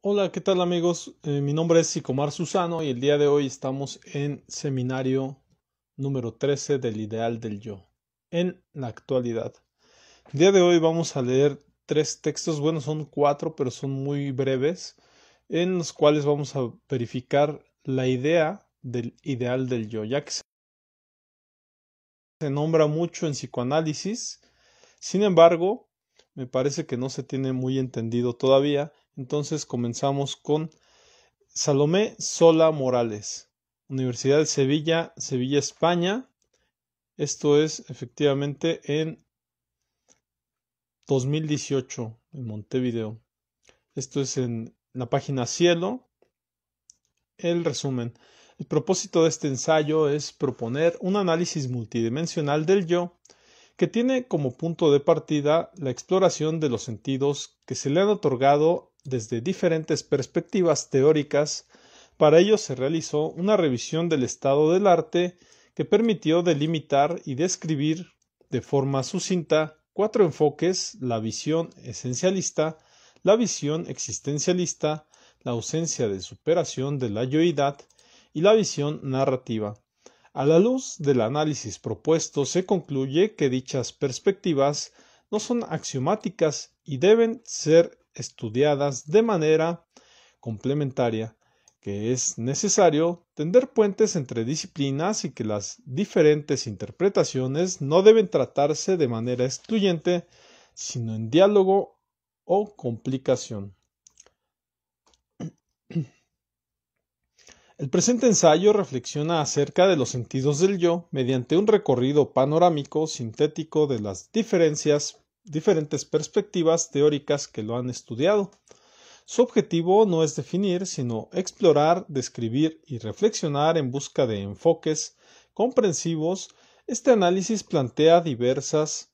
Hola, ¿qué tal amigos? Eh, mi nombre es Psicomar Susano y el día de hoy estamos en seminario número 13 del ideal del yo, en la actualidad. El día de hoy vamos a leer tres textos, bueno, son cuatro, pero son muy breves, en los cuales vamos a verificar la idea del ideal del yo, ya que se nombra mucho en psicoanálisis, sin embargo, me parece que no se tiene muy entendido todavía entonces comenzamos con Salomé Sola Morales, Universidad de Sevilla, Sevilla, España. Esto es efectivamente en 2018 en Montevideo. Esto es en la página Cielo. El resumen. El propósito de este ensayo es proponer un análisis multidimensional del yo que tiene como punto de partida la exploración de los sentidos que se le han otorgado desde diferentes perspectivas teóricas, para ello se realizó una revisión del estado del arte que permitió delimitar y describir de forma sucinta cuatro enfoques, la visión esencialista, la visión existencialista, la ausencia de superación de la yoidad y la visión narrativa. A la luz del análisis propuesto se concluye que dichas perspectivas no son axiomáticas y deben ser estudiadas de manera complementaria, que es necesario tender puentes entre disciplinas y que las diferentes interpretaciones no deben tratarse de manera excluyente, sino en diálogo o complicación. El presente ensayo reflexiona acerca de los sentidos del yo mediante un recorrido panorámico sintético de las diferencias diferentes perspectivas teóricas que lo han estudiado. Su objetivo no es definir, sino explorar, describir y reflexionar en busca de enfoques comprensivos. Este análisis plantea diversas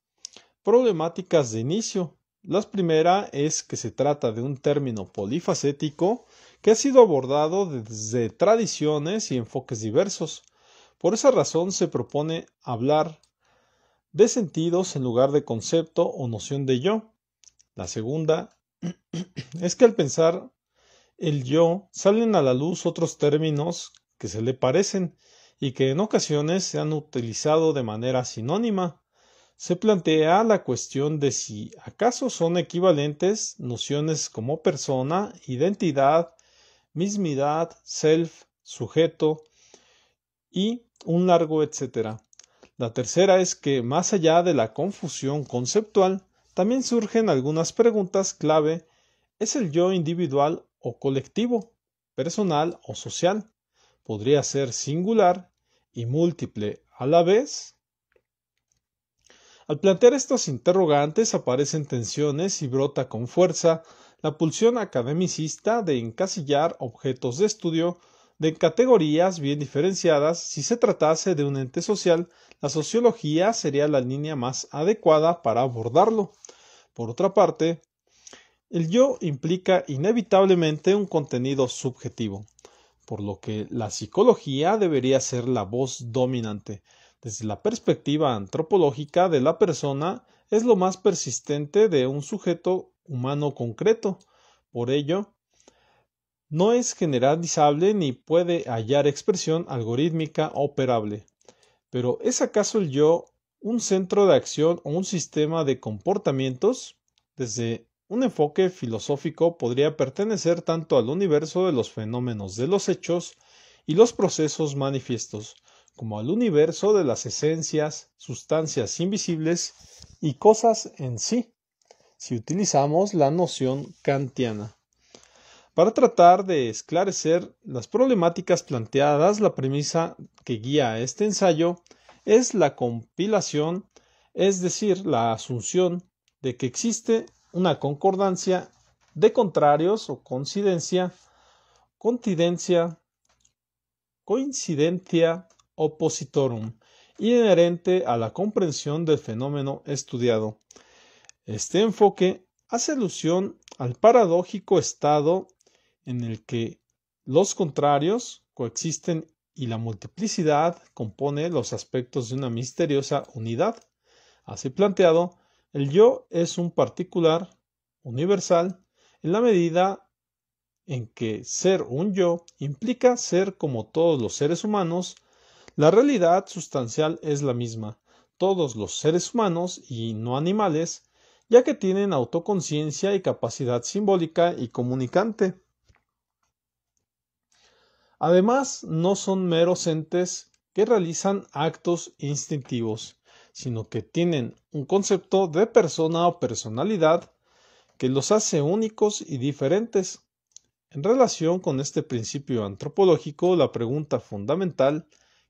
problemáticas de inicio. La primera es que se trata de un término polifacético que ha sido abordado desde tradiciones y enfoques diversos. Por esa razón se propone hablar de sentidos en lugar de concepto o noción de yo. La segunda es que al pensar el yo salen a la luz otros términos que se le parecen y que en ocasiones se han utilizado de manera sinónima. Se plantea la cuestión de si acaso son equivalentes nociones como persona, identidad, mismidad, self, sujeto y un largo etcétera. La tercera es que, más allá de la confusión conceptual, también surgen algunas preguntas clave. ¿Es el yo individual o colectivo, personal o social? ¿Podría ser singular y múltiple a la vez? Al plantear estos interrogantes aparecen tensiones y brota con fuerza la pulsión academicista de encasillar objetos de estudio de categorías bien diferenciadas si se tratase de un ente social la sociología sería la línea más adecuada para abordarlo. Por otra parte, el yo implica inevitablemente un contenido subjetivo, por lo que la psicología debería ser la voz dominante. Desde la perspectiva antropológica de la persona, es lo más persistente de un sujeto humano concreto. Por ello, no es generalizable ni puede hallar expresión algorítmica operable. Pero ¿es acaso el yo un centro de acción o un sistema de comportamientos? Desde un enfoque filosófico podría pertenecer tanto al universo de los fenómenos de los hechos y los procesos manifiestos, como al universo de las esencias, sustancias invisibles y cosas en sí, si utilizamos la noción kantiana. Para tratar de esclarecer las problemáticas planteadas, la premisa que guía este ensayo es la compilación, es decir, la asunción de que existe una concordancia de contrarios o coincidencia, contidencia, coincidencia oppositorum, inherente a la comprensión del fenómeno estudiado. Este enfoque hace alusión al paradójico estado en el que los contrarios coexisten y la multiplicidad compone los aspectos de una misteriosa unidad. Así planteado, el yo es un particular universal en la medida en que ser un yo implica ser como todos los seres humanos, la realidad sustancial es la misma. Todos los seres humanos y no animales, ya que tienen autoconciencia y capacidad simbólica y comunicante. Además, no son meros entes que realizan actos instintivos, sino que tienen un concepto de persona o personalidad que los hace únicos y diferentes. En relación con este principio antropológico, la pregunta fundamental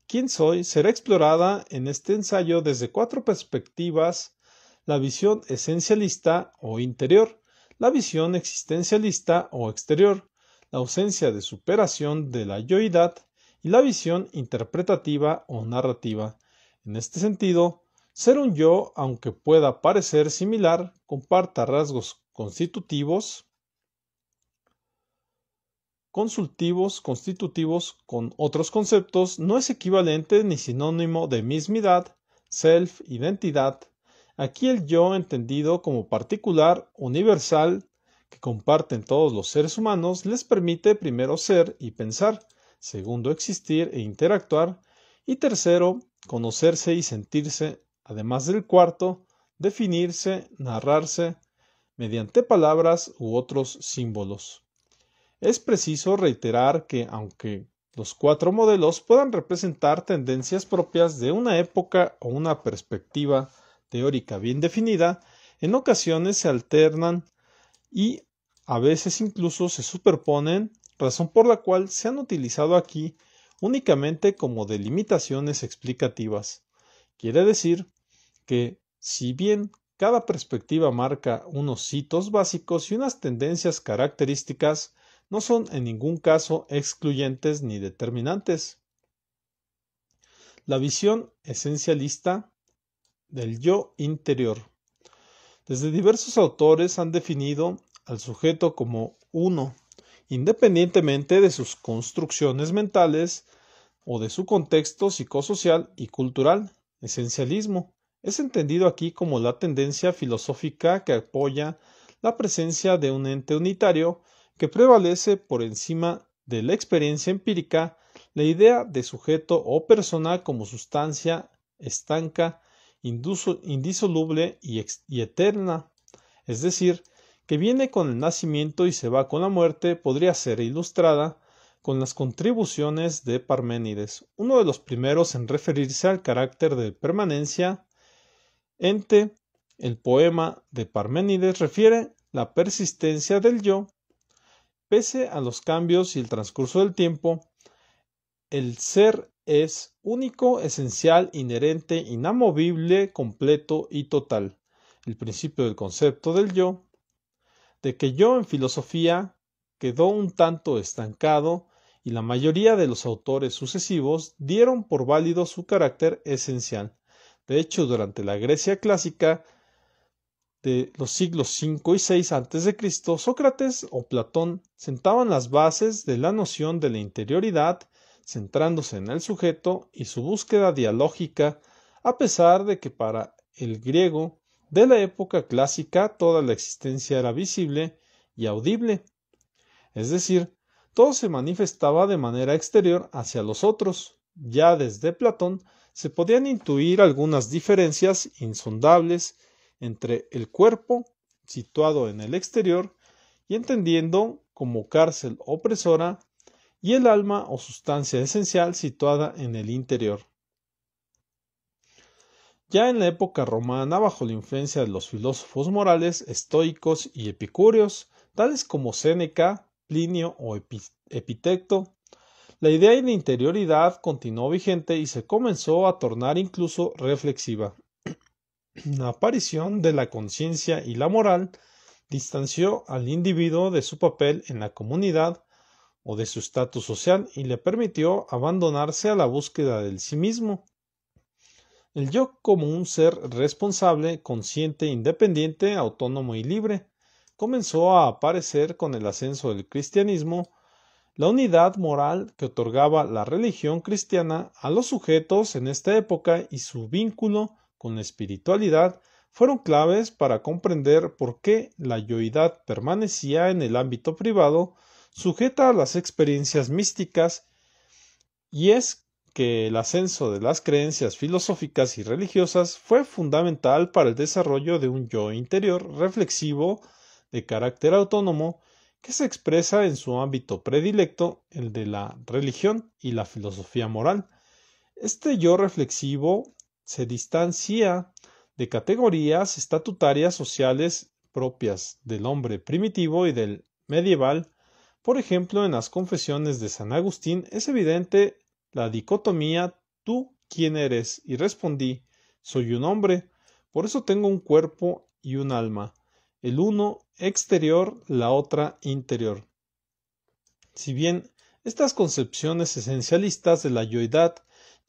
¿Quién soy? será explorada en este ensayo desde cuatro perspectivas la visión esencialista o interior, la visión existencialista o exterior, la ausencia de superación de la yoidad y la visión interpretativa o narrativa. En este sentido, ser un yo, aunque pueda parecer similar, comparta rasgos constitutivos, consultivos, constitutivos con otros conceptos, no es equivalente ni sinónimo de mismidad, self, identidad. Aquí el yo entendido como particular, universal, que comparten todos los seres humanos les permite primero ser y pensar, segundo existir e interactuar, y tercero conocerse y sentirse, además del cuarto, definirse, narrarse, mediante palabras u otros símbolos. Es preciso reiterar que, aunque los cuatro modelos puedan representar tendencias propias de una época o una perspectiva teórica bien definida, en ocasiones se alternan y a veces incluso se superponen, razón por la cual se han utilizado aquí únicamente como delimitaciones explicativas. Quiere decir que, si bien cada perspectiva marca unos hitos básicos y unas tendencias características, no son en ningún caso excluyentes ni determinantes. La visión esencialista del yo interior. Desde diversos autores han definido al sujeto como uno, independientemente de sus construcciones mentales o de su contexto psicosocial y cultural. Esencialismo es entendido aquí como la tendencia filosófica que apoya la presencia de un ente unitario que prevalece por encima de la experiencia empírica la idea de sujeto o persona como sustancia estanca, indisoluble y, eterna, es decir, que viene con el nacimiento y se va con la muerte, podría ser ilustrada con las contribuciones de Parménides, uno de los primeros en referirse al carácter de permanencia. Ente, el poema de Parménides refiere la persistencia del yo, pese a los cambios y el transcurso del tiempo, el ser es único, esencial, inherente, inamovible, completo y total. El principio del concepto del yo de que yo en filosofía quedó un tanto estancado y la mayoría de los autores sucesivos dieron por válido su carácter esencial. De hecho, durante la Grecia clásica de los siglos V y VI a.C., Sócrates o Platón sentaban las bases de la noción de la interioridad, centrándose en el sujeto y su búsqueda dialógica, a pesar de que para el griego de la época clásica toda la existencia era visible y audible, es decir, todo se manifestaba de manera exterior hacia los otros. Ya desde Platón se podían intuir algunas diferencias insondables entre el cuerpo, situado en el exterior, y entendiendo como cárcel opresora, y el alma o sustancia esencial situada en el interior. Ya en la época romana, bajo la influencia de los filósofos morales estoicos y epicúreos, tales como Séneca, Plinio o Epitecto, la idea de interioridad continuó vigente y se comenzó a tornar incluso reflexiva. La aparición de la conciencia y la moral distanció al individuo de su papel en la comunidad o de su estatus social y le permitió abandonarse a la búsqueda del sí mismo, el yo como un ser responsable, consciente, independiente, autónomo y libre, comenzó a aparecer con el ascenso del cristianismo la unidad moral que otorgaba la religión cristiana a los sujetos en esta época y su vínculo con la espiritualidad fueron claves para comprender por qué la yoidad permanecía en el ámbito privado, sujeta a las experiencias místicas, y es que el ascenso de las creencias filosóficas y religiosas fue fundamental para el desarrollo de un yo interior reflexivo de carácter autónomo que se expresa en su ámbito predilecto, el de la religión y la filosofía moral. Este yo reflexivo se distancia de categorías estatutarias sociales propias del hombre primitivo y del medieval. Por ejemplo, en las confesiones de San Agustín es evidente la dicotomía tú quién eres y respondí soy un hombre, por eso tengo un cuerpo y un alma, el uno exterior, la otra interior. Si bien estas concepciones esencialistas de la yoidad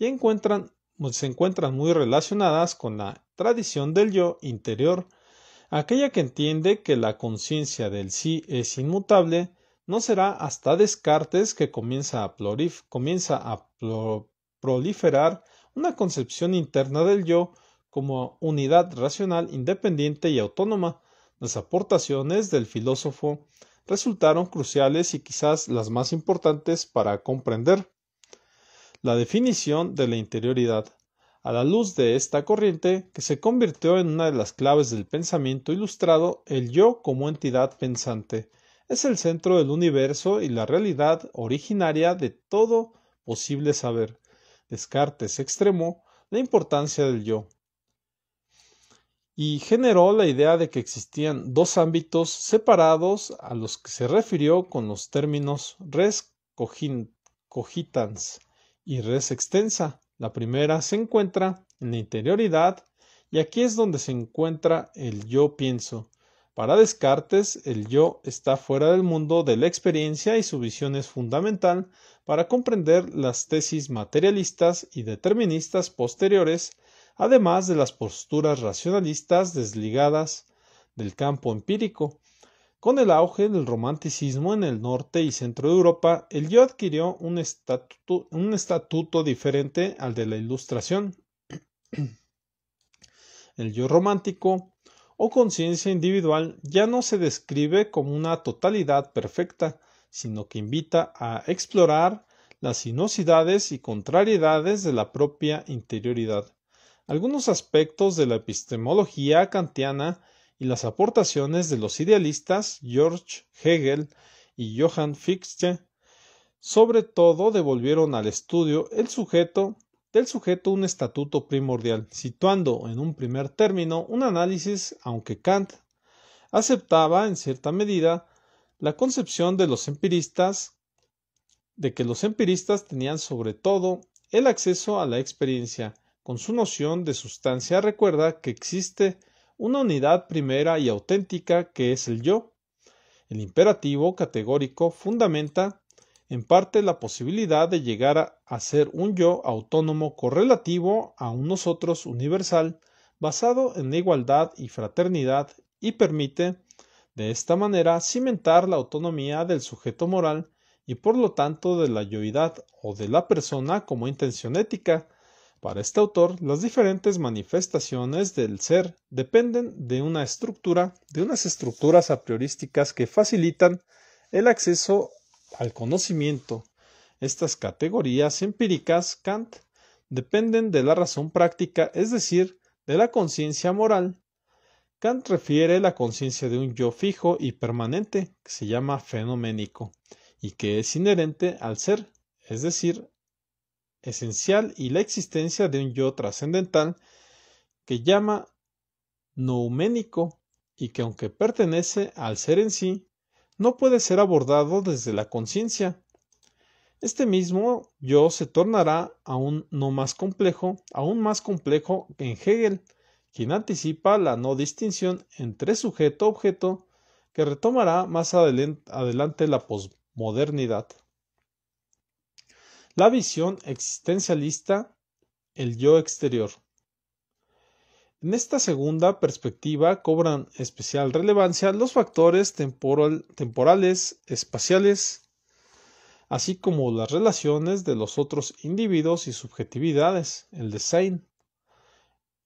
ya encuentran, pues, se encuentran muy relacionadas con la tradición del yo interior, aquella que entiende que la conciencia del sí es inmutable, no será hasta Descartes que comienza a, a proliferar una concepción interna del yo como unidad racional independiente y autónoma. Las aportaciones del filósofo resultaron cruciales y quizás las más importantes para comprender la definición de la interioridad. A la luz de esta corriente, que se convirtió en una de las claves del pensamiento ilustrado, el yo como entidad pensante, es el centro del universo y la realidad originaria de todo posible saber. Descartes extremó la importancia del yo y generó la idea de que existían dos ámbitos separados a los que se refirió con los términos res cogitans y res extensa. La primera se encuentra en la interioridad y aquí es donde se encuentra el yo pienso, para Descartes, el yo está fuera del mundo de la experiencia y su visión es fundamental para comprender las tesis materialistas y deterministas posteriores, además de las posturas racionalistas desligadas del campo empírico. Con el auge del romanticismo en el norte y centro de Europa, el yo adquirió un estatuto, un estatuto diferente al de la Ilustración. El yo romántico o conciencia individual ya no se describe como una totalidad perfecta, sino que invita a explorar las sinuosidades y contrariedades de la propia interioridad. Algunos aspectos de la epistemología kantiana y las aportaciones de los idealistas George Hegel y Johann Fichte sobre todo devolvieron al estudio el sujeto del sujeto un estatuto primordial, situando en un primer término un análisis, aunque Kant aceptaba en cierta medida la concepción de los empiristas de que los empiristas tenían sobre todo el acceso a la experiencia. Con su noción de sustancia recuerda que existe una unidad primera y auténtica que es el yo. El imperativo categórico fundamenta en parte la posibilidad de llegar a, ser un yo autónomo correlativo a un nosotros universal basado en la igualdad y fraternidad y permite, de esta manera, cimentar la autonomía del sujeto moral y por lo tanto de la yoidad o de la persona como intención ética. Para este autor, las diferentes manifestaciones del ser dependen de una estructura, de unas estructuras apriorísticas que facilitan el acceso al conocimiento. Estas categorías empíricas, Kant, dependen de la razón práctica, es decir, de la conciencia moral. Kant refiere la conciencia de un yo fijo y permanente, que se llama fenoménico, y que es inherente al ser, es decir, esencial y la existencia de un yo trascendental, que llama nouménico, y que aunque pertenece al ser en sí, no puede ser abordado desde la conciencia. Este mismo yo se tornará aún no más complejo, aún más complejo que en Hegel, quien anticipa la no distinción entre sujeto-objeto que retomará más adelante la posmodernidad. La visión existencialista, el yo exterior. En esta segunda perspectiva cobran especial relevancia los factores temporales, espaciales, así como las relaciones de los otros individuos y subjetividades, el design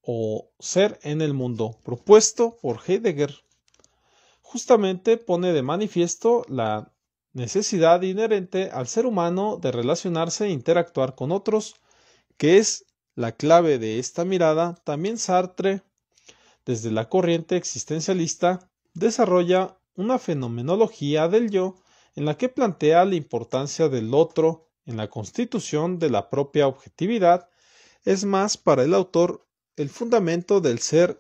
o ser en el mundo, propuesto por Heidegger. Justamente pone de manifiesto la necesidad inherente al ser humano de relacionarse e interactuar con otros, que es la clave de esta mirada, también Sartre, desde la corriente existencialista, desarrolla una fenomenología del yo en la que plantea la importancia del otro en la constitución de la propia objetividad, es más para el autor el fundamento del ser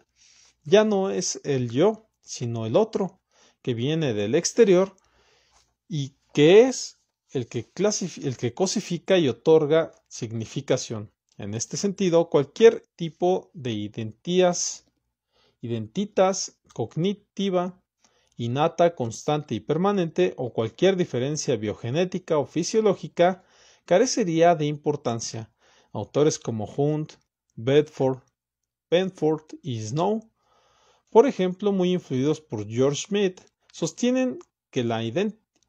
ya no es el yo, sino el otro, que viene del exterior y que es el que, el que cosifica y otorga significación. En este sentido, cualquier tipo de identidad, identitas cognitiva innata, constante y permanente o cualquier diferencia biogenética o fisiológica carecería de importancia. Autores como Hunt, Bedford, Penford y Snow, por ejemplo, muy influidos por George Smith, sostienen que la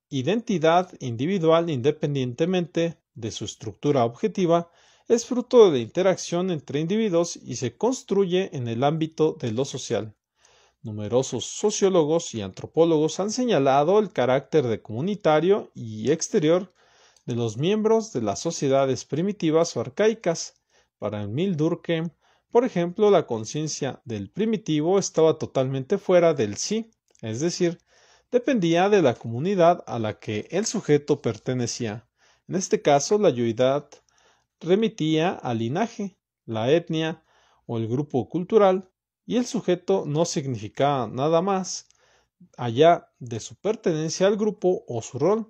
identidad individual, independientemente de su estructura objetiva, es fruto de la interacción entre individuos y se construye en el ámbito de lo social. Numerosos sociólogos y antropólogos han señalado el carácter de comunitario y exterior de los miembros de las sociedades primitivas o arcaicas. Para Emil Durkheim, por ejemplo, la conciencia del primitivo estaba totalmente fuera del sí, es decir, dependía de la comunidad a la que el sujeto pertenecía. En este caso, la yuidad remitía al linaje, la etnia o el grupo cultural, y el sujeto no significaba nada más allá de su pertenencia al grupo o su rol,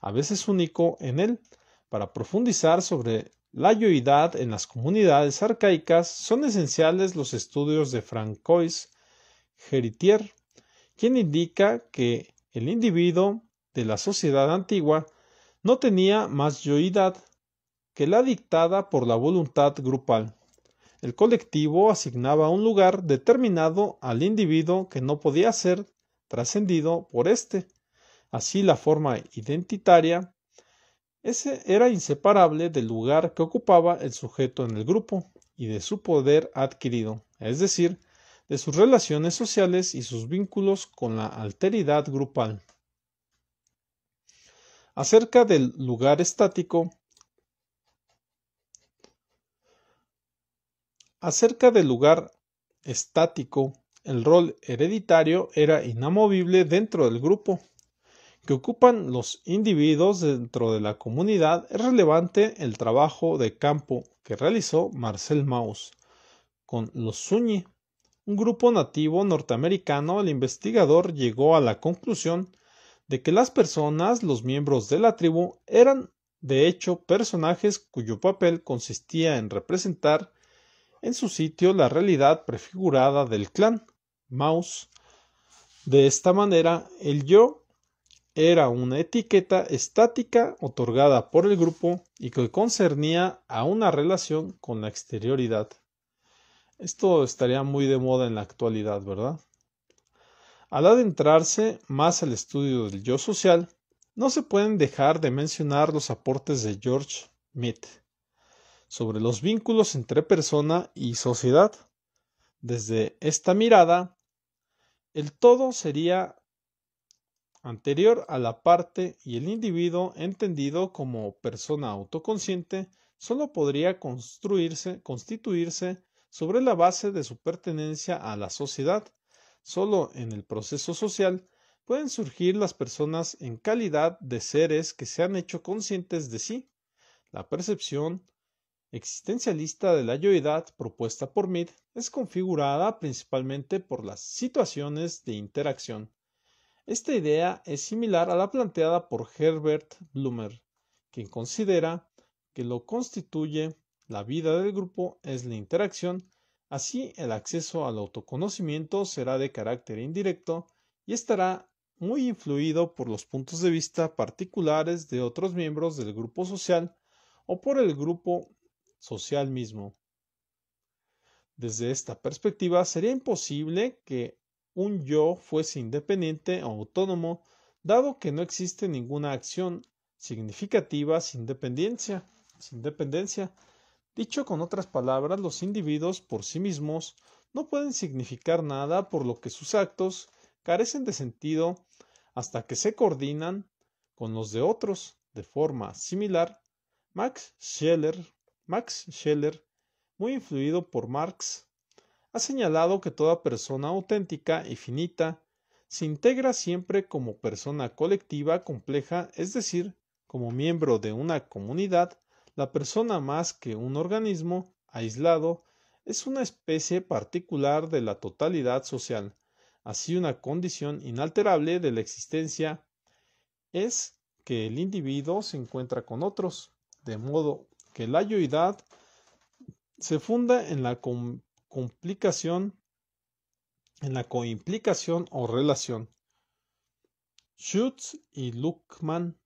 a veces único en él. Para profundizar sobre la yoidad en las comunidades arcaicas son esenciales los estudios de Francois Geritier, quien indica que el individuo de la sociedad antigua no tenía más yoidad que la dictada por la voluntad grupal. El colectivo asignaba un lugar determinado al individuo que no podía ser trascendido por éste. Así la forma identitaria ese era inseparable del lugar que ocupaba el sujeto en el grupo y de su poder adquirido, es decir, de sus relaciones sociales y sus vínculos con la alteridad grupal. Acerca del lugar estático, Acerca del lugar estático, el rol hereditario era inamovible dentro del grupo que ocupan los individuos dentro de la comunidad es relevante el trabajo de campo que realizó Marcel Mauss con los Zuni, un grupo nativo norteamericano. El investigador llegó a la conclusión de que las personas, los miembros de la tribu, eran de hecho personajes cuyo papel consistía en representar en su sitio la realidad prefigurada del clan Mouse. De esta manera, el yo era una etiqueta estática otorgada por el grupo y que concernía a una relación con la exterioridad. Esto estaría muy de moda en la actualidad, ¿verdad? Al adentrarse más al estudio del yo social, no se pueden dejar de mencionar los aportes de George Mead sobre los vínculos entre persona y sociedad. Desde esta mirada, el todo sería anterior a la parte y el individuo entendido como persona autoconsciente solo podría construirse, constituirse sobre la base de su pertenencia a la sociedad. Solo en el proceso social pueden surgir las personas en calidad de seres que se han hecho conscientes de sí. La percepción existencialista de la yoidad propuesta por Mead es configurada principalmente por las situaciones de interacción. Esta idea es similar a la planteada por Herbert Blumer, quien considera que lo constituye la vida del grupo es la interacción, así el acceso al autoconocimiento será de carácter indirecto y estará muy influido por los puntos de vista particulares de otros miembros del grupo social o por el grupo social mismo. Desde esta perspectiva, sería imposible que un yo fuese independiente o autónomo, dado que no existe ninguna acción significativa sin dependencia. dependencia. Dicho con otras palabras, los individuos por sí mismos no pueden significar nada por lo que sus actos carecen de sentido hasta que se coordinan con los de otros de forma similar. Max Scheller, Max Scheler, muy influido por Marx, ha señalado que toda persona auténtica y finita se integra siempre como persona colectiva compleja, es decir, como miembro de una comunidad, la persona más que un organismo aislado es una especie particular de la totalidad social, así una condición inalterable de la existencia es que el individuo se encuentra con otros, de modo que la yoidad se funda en la complicación, en la coimplicación o relación. Schutz y Luckmann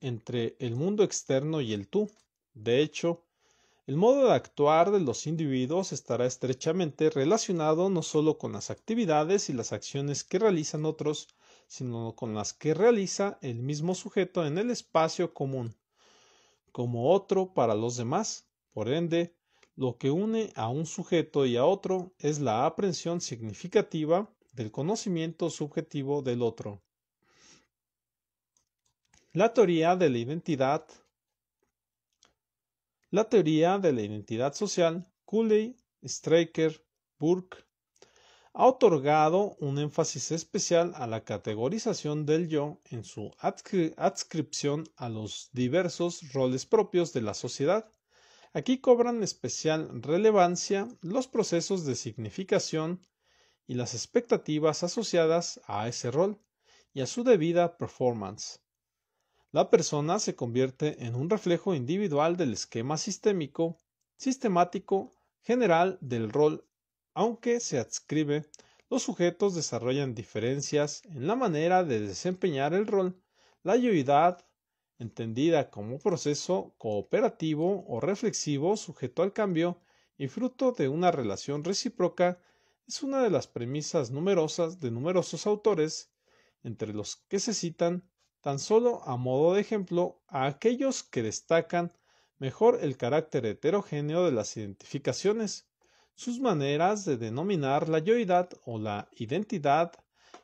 entre el mundo externo y el tú. De hecho, el modo de actuar de los individuos estará estrechamente relacionado no solo con las actividades y las acciones que realizan otros, sino con las que realiza el mismo sujeto en el espacio común como otro para los demás. Por ende, lo que une a un sujeto y a otro es la aprehensión significativa del conocimiento subjetivo del otro. La teoría de la identidad La teoría de la identidad social Cooley, Stryker, Burke ha otorgado un énfasis especial a la categorización del yo en su adscripción a los diversos roles propios de la sociedad. Aquí cobran especial relevancia los procesos de significación y las expectativas asociadas a ese rol y a su debida performance. La persona se convierte en un reflejo individual del esquema sistémico, sistemático, general del rol aunque se adscribe, los sujetos desarrollan diferencias en la manera de desempeñar el rol, la yuidad, entendida como proceso cooperativo o reflexivo sujeto al cambio y fruto de una relación recíproca, es una de las premisas numerosas de numerosos autores, entre los que se citan tan solo a modo de ejemplo a aquellos que destacan mejor el carácter heterogéneo de las identificaciones, sus maneras de denominar la yoidad o la identidad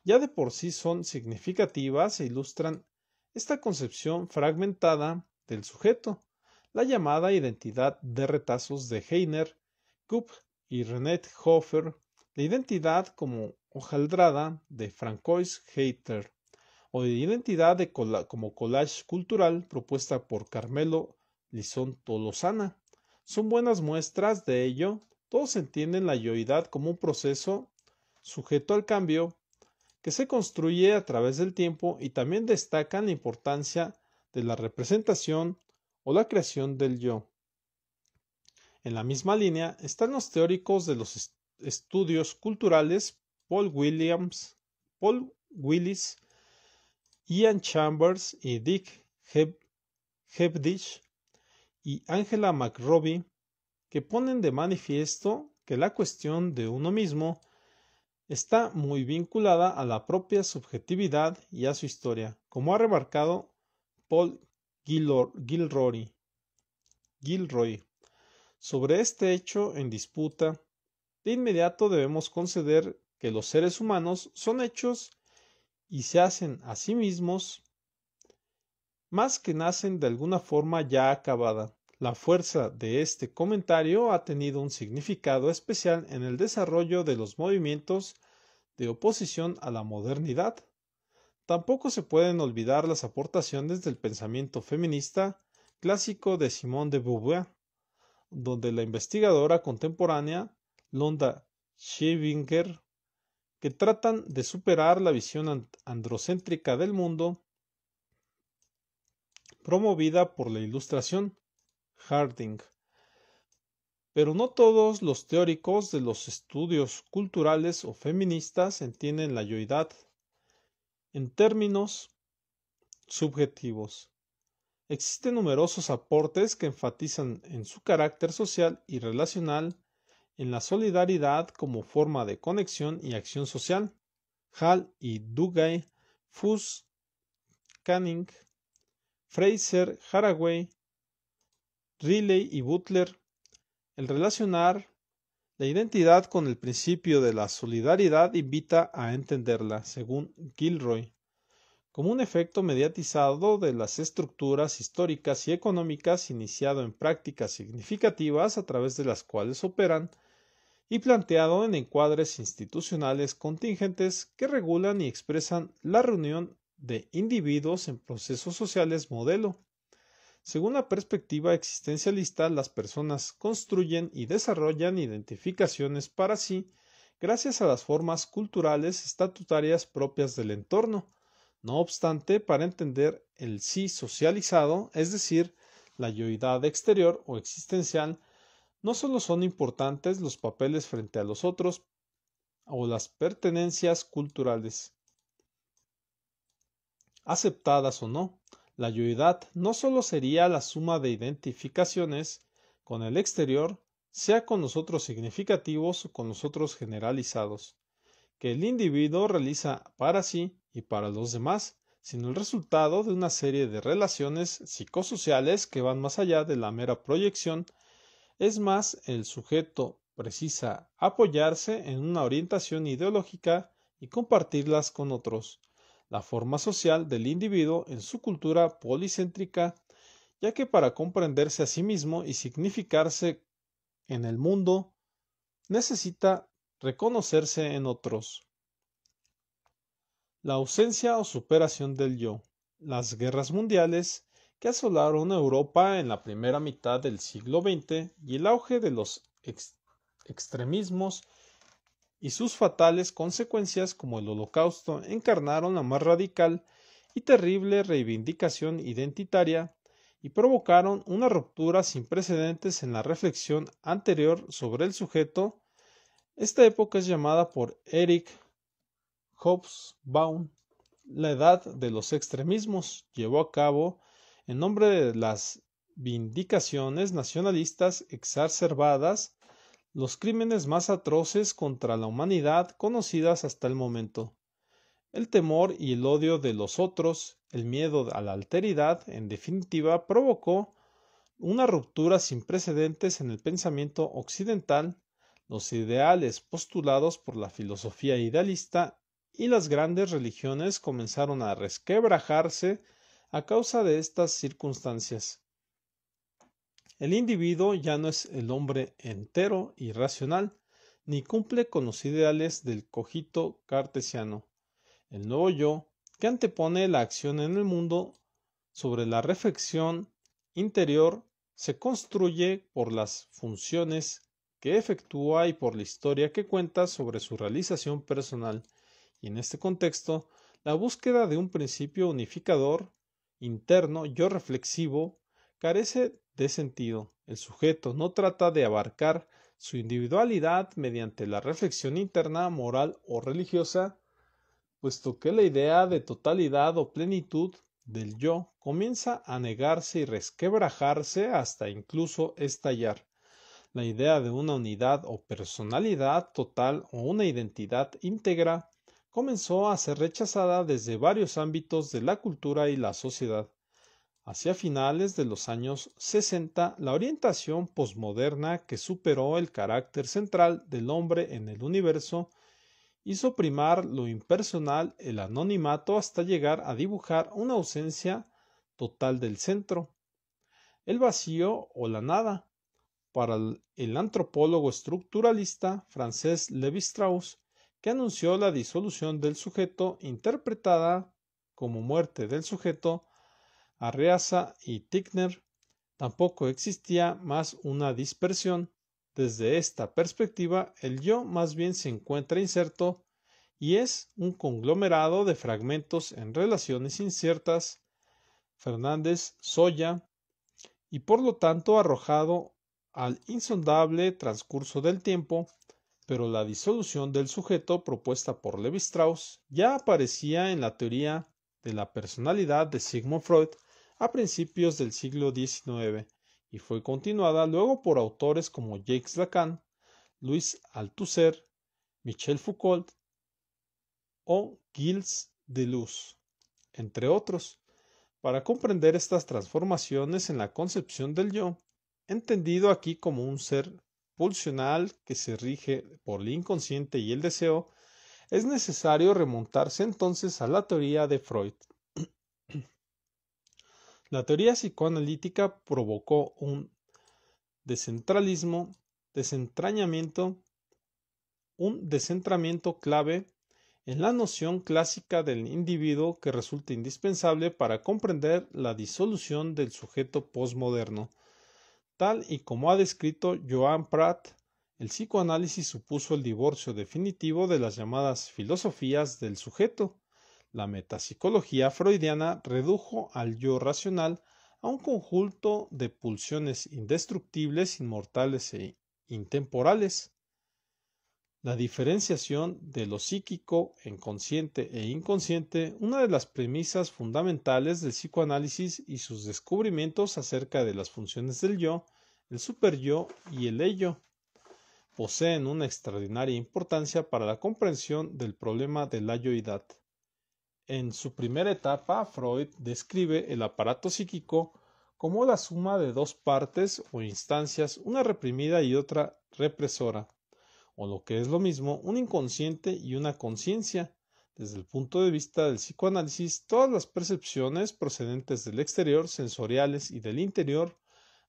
ya de por sí son significativas e ilustran esta concepción fragmentada del sujeto, la llamada identidad de retazos de Heiner, Kupp y René Hofer, la identidad como hojaldrada de Francois Heiter, o la identidad como collage cultural propuesta por Carmelo Lizón Tolosana. Son buenas muestras de ello todos entienden la yoidad como un proceso sujeto al cambio que se construye a través del tiempo y también destacan la importancia de la representación o la creación del yo. En la misma línea están los teóricos de los estudios culturales Paul Williams, Paul Willis, Ian Chambers y Dick Hebdich y Angela McRobbie que ponen de manifiesto que la cuestión de uno mismo está muy vinculada a la propia subjetividad y a su historia, como ha remarcado Paul Gilroy. Gilroy. Sobre este hecho en disputa, de inmediato debemos conceder que los seres humanos son hechos y se hacen a sí mismos más que nacen de alguna forma ya acabada, la fuerza de este comentario ha tenido un significado especial en el desarrollo de los movimientos de oposición a la modernidad. Tampoco se pueden olvidar las aportaciones del pensamiento feminista clásico de Simone de Beauvoir, donde la investigadora contemporánea Londa Schevinger, que tratan de superar la visión androcéntrica del mundo promovida por la Ilustración, Harding. Pero no todos los teóricos de los estudios culturales o feministas entienden la yoidad en términos subjetivos. Existen numerosos aportes que enfatizan en su carácter social y relacional, en la solidaridad como forma de conexión y acción social. Hall y Dugay, Fuss, Canning, Fraser, Haraway, Riley y Butler, el relacionar la identidad con el principio de la solidaridad invita a entenderla, según Gilroy, como un efecto mediatizado de las estructuras históricas y económicas iniciado en prácticas significativas a través de las cuales operan y planteado en encuadres institucionales contingentes que regulan y expresan la reunión de individuos en procesos sociales modelo según la perspectiva existencialista, las personas construyen y desarrollan identificaciones para sí gracias a las formas culturales estatutarias propias del entorno. No obstante, para entender el sí socializado, es decir, la yoidad exterior o existencial, no solo son importantes los papeles frente a los otros o las pertenencias culturales, aceptadas o no, la ayudad no solo sería la suma de identificaciones con el exterior, sea con nosotros significativos o con nosotros generalizados, que el individuo realiza para sí y para los demás, sino el resultado de una serie de relaciones psicosociales que van más allá de la mera proyección, es más, el sujeto precisa apoyarse en una orientación ideológica y compartirlas con otros, la forma social del individuo en su cultura policéntrica, ya que para comprenderse a sí mismo y significarse en el mundo, necesita reconocerse en otros. La ausencia o superación del yo. Las guerras mundiales que asolaron Europa en la primera mitad del siglo XX y el auge de los extremismos y sus fatales consecuencias como el holocausto encarnaron la más radical y terrible reivindicación identitaria y provocaron una ruptura sin precedentes en la reflexión anterior sobre el sujeto. Esta época es llamada por Eric Hobsbawm la edad de los extremismos. Llevó a cabo, en nombre de las vindicaciones nacionalistas exacerbadas, los crímenes más atroces contra la humanidad conocidas hasta el momento. El temor y el odio de los otros, el miedo a la alteridad, en definitiva, provocó una ruptura sin precedentes en el pensamiento occidental, los ideales postulados por la filosofía idealista y las grandes religiones comenzaron a resquebrajarse a causa de estas circunstancias. El individuo ya no es el hombre entero y racional, ni cumple con los ideales del cogito cartesiano. El nuevo yo, que antepone la acción en el mundo sobre la reflexión interior, se construye por las funciones que efectúa y por la historia que cuenta sobre su realización personal, y en este contexto, la búsqueda de un principio unificador, interno, yo reflexivo, carece de sentido. El sujeto no trata de abarcar su individualidad mediante la reflexión interna, moral o religiosa, puesto que la idea de totalidad o plenitud del yo comienza a negarse y resquebrajarse hasta incluso estallar. La idea de una unidad o personalidad total o una identidad íntegra comenzó a ser rechazada desde varios ámbitos de la cultura y la sociedad. Hacia finales de los años 60, la orientación posmoderna que superó el carácter central del hombre en el universo hizo primar lo impersonal, el anonimato, hasta llegar a dibujar una ausencia total del centro, el vacío o la nada. Para el antropólogo estructuralista francés Levi Strauss, que anunció la disolución del sujeto interpretada como muerte del sujeto Arreaza y Tickner, tampoco existía más una dispersión. Desde esta perspectiva, el yo más bien se encuentra inserto y es un conglomerado de fragmentos en relaciones inciertas, Fernández Soya, y por lo tanto arrojado al insondable transcurso del tiempo, pero la disolución del sujeto propuesta por Levi Strauss ya aparecía en la teoría de la personalidad de Sigmund Freud a principios del siglo XIX y fue continuada luego por autores como Jacques Lacan, Luis Althusser, Michel Foucault o Gilles Deleuze, entre otros. Para comprender estas transformaciones en la concepción del yo, entendido aquí como un ser pulsional que se rige por el inconsciente y el deseo, es necesario remontarse entonces a la teoría de Freud. La teoría psicoanalítica provocó un descentralismo, desentrañamiento, un descentramiento clave en la noción clásica del individuo que resulta indispensable para comprender la disolución del sujeto posmoderno. Tal y como ha descrito Joan Pratt, el psicoanálisis supuso el divorcio definitivo de las llamadas filosofías del sujeto, la metapsicología freudiana redujo al yo racional a un conjunto de pulsiones indestructibles, inmortales e intemporales. La diferenciación de lo psíquico en consciente e inconsciente, una de las premisas fundamentales del psicoanálisis y sus descubrimientos acerca de las funciones del yo, el superyo y el ello, poseen una extraordinaria importancia para la comprensión del problema de la yoidad. En su primera etapa, Freud describe el aparato psíquico como la suma de dos partes o instancias, una reprimida y otra represora, o lo que es lo mismo, un inconsciente y una conciencia. Desde el punto de vista del psicoanálisis, todas las percepciones procedentes del exterior, sensoriales y del interior,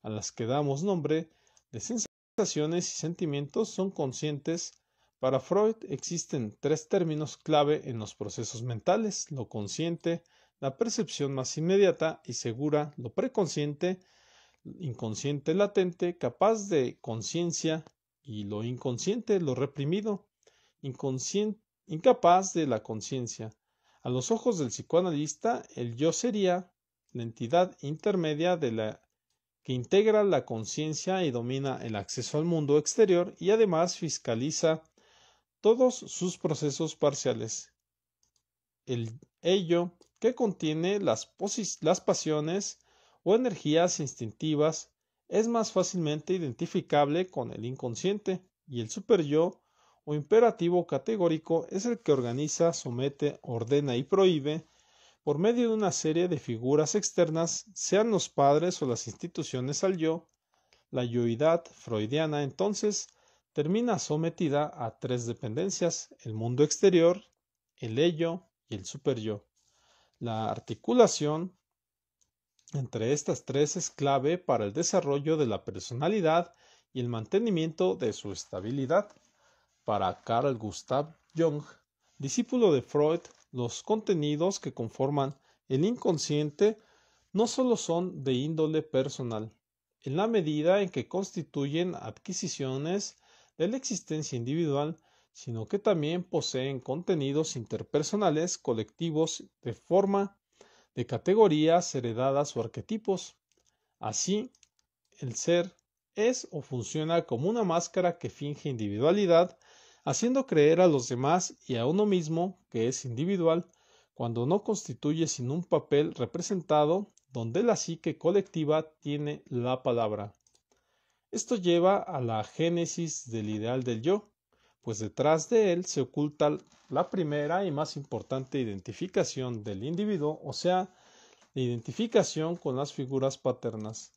a las que damos nombre, de sensaciones y sentimientos son conscientes para Freud existen tres términos clave en los procesos mentales, lo consciente, la percepción más inmediata y segura, lo preconsciente, inconsciente latente, capaz de conciencia y lo inconsciente, lo reprimido, inconsciente, incapaz de la conciencia. A los ojos del psicoanalista, el yo sería la entidad intermedia de la que integra la conciencia y domina el acceso al mundo exterior y además fiscaliza todos sus procesos parciales. El ello que contiene las, pasiones o energías instintivas es más fácilmente identificable con el inconsciente y el superyo o imperativo categórico es el que organiza, somete, ordena y prohíbe por medio de una serie de figuras externas, sean los padres o las instituciones al yo, la yoidad freudiana entonces termina sometida a tres dependencias, el mundo exterior, el ello y el superyo. La articulación entre estas tres es clave para el desarrollo de la personalidad y el mantenimiento de su estabilidad. Para Carl Gustav Jung, discípulo de Freud, los contenidos que conforman el inconsciente no solo son de índole personal, en la medida en que constituyen adquisiciones de la existencia individual, sino que también poseen contenidos interpersonales colectivos de forma de categorías heredadas o arquetipos. Así, el ser es o funciona como una máscara que finge individualidad, haciendo creer a los demás y a uno mismo que es individual, cuando no constituye sino un papel representado donde la psique colectiva tiene la palabra. Esto lleva a la génesis del ideal del yo, pues detrás de él se oculta la primera y más importante identificación del individuo, o sea, la identificación con las figuras paternas.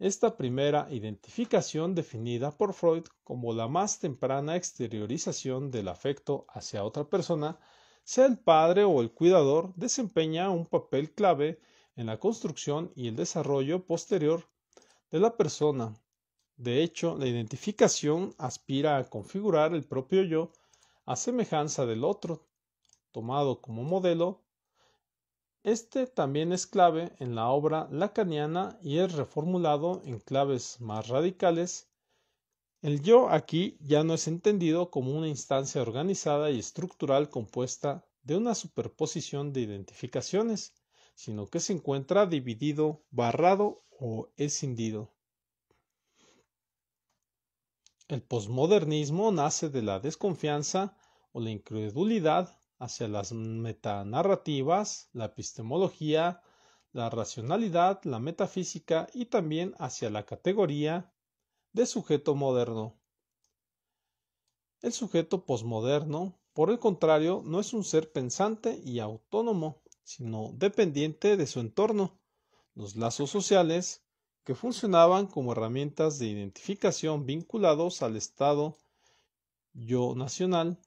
Esta primera identificación definida por Freud como la más temprana exteriorización del afecto hacia otra persona, sea el padre o el cuidador, desempeña un papel clave en la construcción y el desarrollo posterior de la persona, de hecho, la identificación aspira a configurar el propio yo a semejanza del otro, tomado como modelo. Este también es clave en la obra lacaniana y es reformulado en claves más radicales. El yo aquí ya no es entendido como una instancia organizada y estructural compuesta de una superposición de identificaciones, sino que se encuentra dividido, barrado o escindido. El posmodernismo nace de la desconfianza o la incredulidad hacia las metanarrativas, la epistemología, la racionalidad, la metafísica y también hacia la categoría de sujeto moderno. El sujeto posmoderno, por el contrario, no es un ser pensante y autónomo, sino dependiente de su entorno, los lazos sociales, que funcionaban como herramientas de identificación vinculados al Estado yo nacional,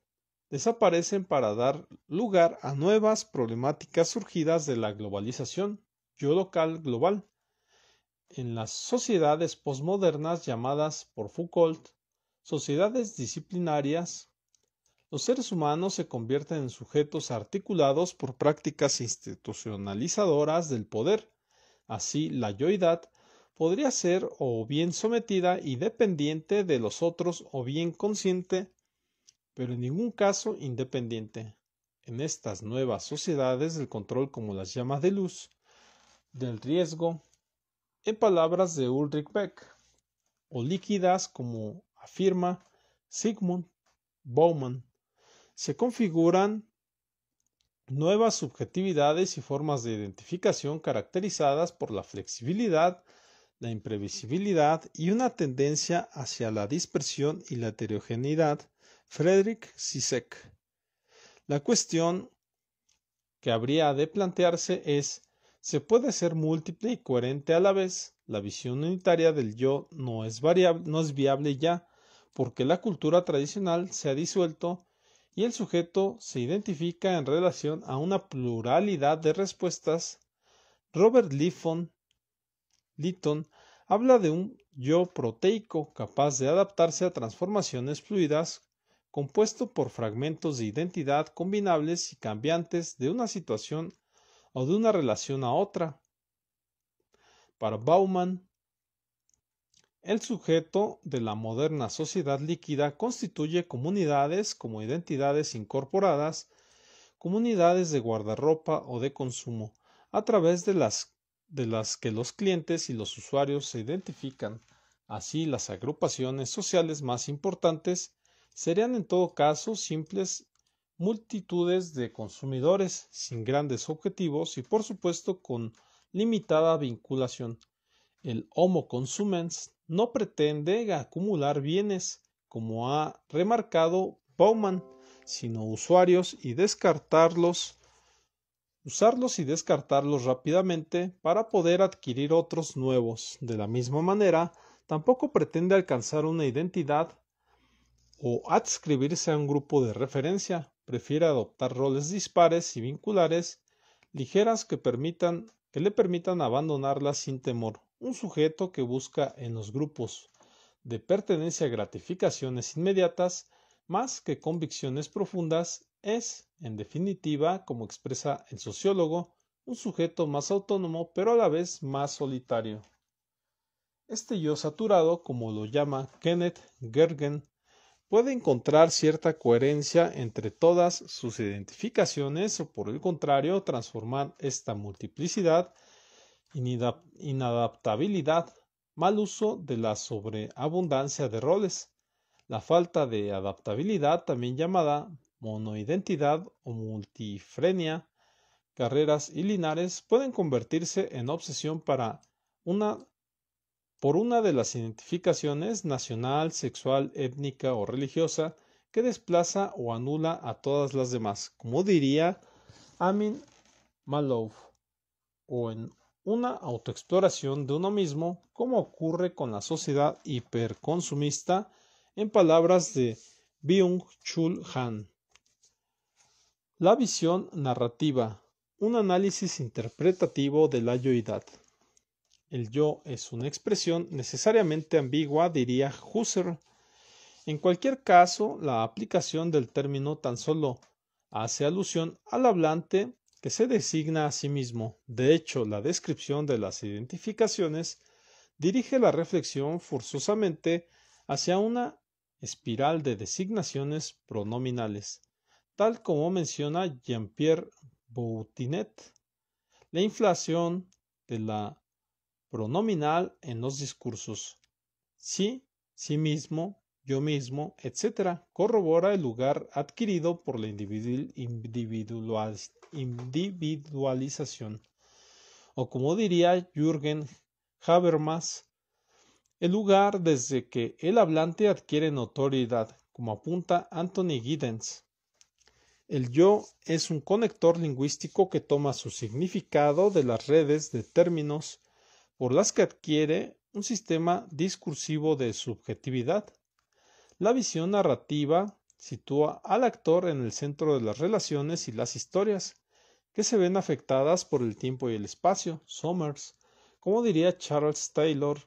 desaparecen para dar lugar a nuevas problemáticas surgidas de la globalización yo local global. En las sociedades posmodernas llamadas por Foucault sociedades disciplinarias, los seres humanos se convierten en sujetos articulados por prácticas institucionalizadoras del poder. Así, la yoidad podría ser o bien sometida y dependiente de los otros o bien consciente, pero en ningún caso independiente. En estas nuevas sociedades del control como las llamas de luz, del riesgo, en palabras de Ulrich Beck, o líquidas como afirma Sigmund Bauman, se configuran nuevas subjetividades y formas de identificación caracterizadas por la flexibilidad, la imprevisibilidad y una tendencia hacia la dispersión y la heterogeneidad, Frederick Sisek. La cuestión que habría de plantearse es ¿se puede ser múltiple y coherente a la vez? La visión unitaria del yo no es, no es viable ya, porque la cultura tradicional se ha disuelto y el sujeto se identifica en relación a una pluralidad de respuestas. Robert Lifon Litton habla de un yo proteico capaz de adaptarse a transformaciones fluidas, compuesto por fragmentos de identidad combinables y cambiantes de una situación o de una relación a otra. Para Bauman, el sujeto de la moderna sociedad líquida constituye comunidades como identidades incorporadas, comunidades de guardarropa o de consumo, a través de las de las que los clientes y los usuarios se identifican. Así, las agrupaciones sociales más importantes serían en todo caso simples multitudes de consumidores sin grandes objetivos y por supuesto con limitada vinculación. El Homo Consumens no pretende acumular bienes, como ha remarcado Bowman, sino usuarios y descartarlos usarlos y descartarlos rápidamente para poder adquirir otros nuevos. De la misma manera, tampoco pretende alcanzar una identidad o adscribirse a un grupo de referencia, prefiere adoptar roles dispares y vinculares ligeras que le permitan abandonarlas sin temor. Un sujeto que busca en los grupos de pertenencia gratificaciones inmediatas más que convicciones profundas es, en definitiva, como expresa el sociólogo, un sujeto más autónomo pero a la vez más solitario. Este yo saturado, como lo llama Kenneth Gergen, puede encontrar cierta coherencia entre todas sus identificaciones o por el contrario transformar esta multiplicidad, inadaptabilidad, mal uso de la sobreabundancia de roles, la falta de adaptabilidad también llamada monoidentidad o multifrenia, carreras y linares pueden convertirse en obsesión para una por una de las identificaciones nacional, sexual, étnica o religiosa que desplaza o anula a todas las demás, como diría Amin Malouf, o en una autoexploración de uno mismo, como ocurre con la sociedad hiperconsumista, en palabras de Byung-Chul Han. La visión narrativa, un análisis interpretativo de la yoidad. El yo es una expresión necesariamente ambigua, diría Husserl. En cualquier caso, la aplicación del término tan solo hace alusión al hablante que se designa a sí mismo. De hecho, la descripción de las identificaciones dirige la reflexión forzosamente hacia una espiral de designaciones pronominales. Tal como menciona Jean-Pierre Boutinet, la inflación de la pronominal en los discursos sí, sí mismo, yo mismo, etc., corrobora el lugar adquirido por la individualización. O como diría Jürgen Habermas, el lugar desde que el hablante adquiere notoriedad, como apunta Anthony Giddens. El yo es un conector lingüístico que toma su significado de las redes de términos por las que adquiere un sistema discursivo de subjetividad. La visión narrativa sitúa al actor en el centro de las relaciones y las historias, que se ven afectadas por el tiempo y el espacio, Somers. Como diría Charles Taylor,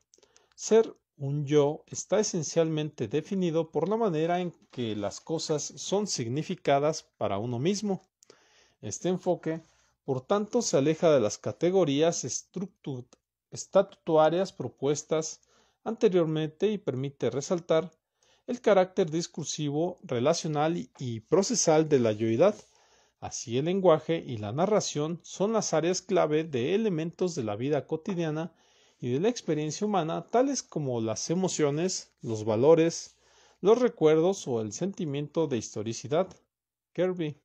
ser un yo está esencialmente definido por la manera en que las cosas son significadas para uno mismo. Este enfoque, por tanto, se aleja de las categorías estatutarias propuestas anteriormente y permite resaltar el carácter discursivo, relacional y procesal de la yoidad. Así el lenguaje y la narración son las áreas clave de elementos de la vida cotidiana y de la experiencia humana, tales como las emociones, los valores, los recuerdos o el sentimiento de historicidad. Kirby.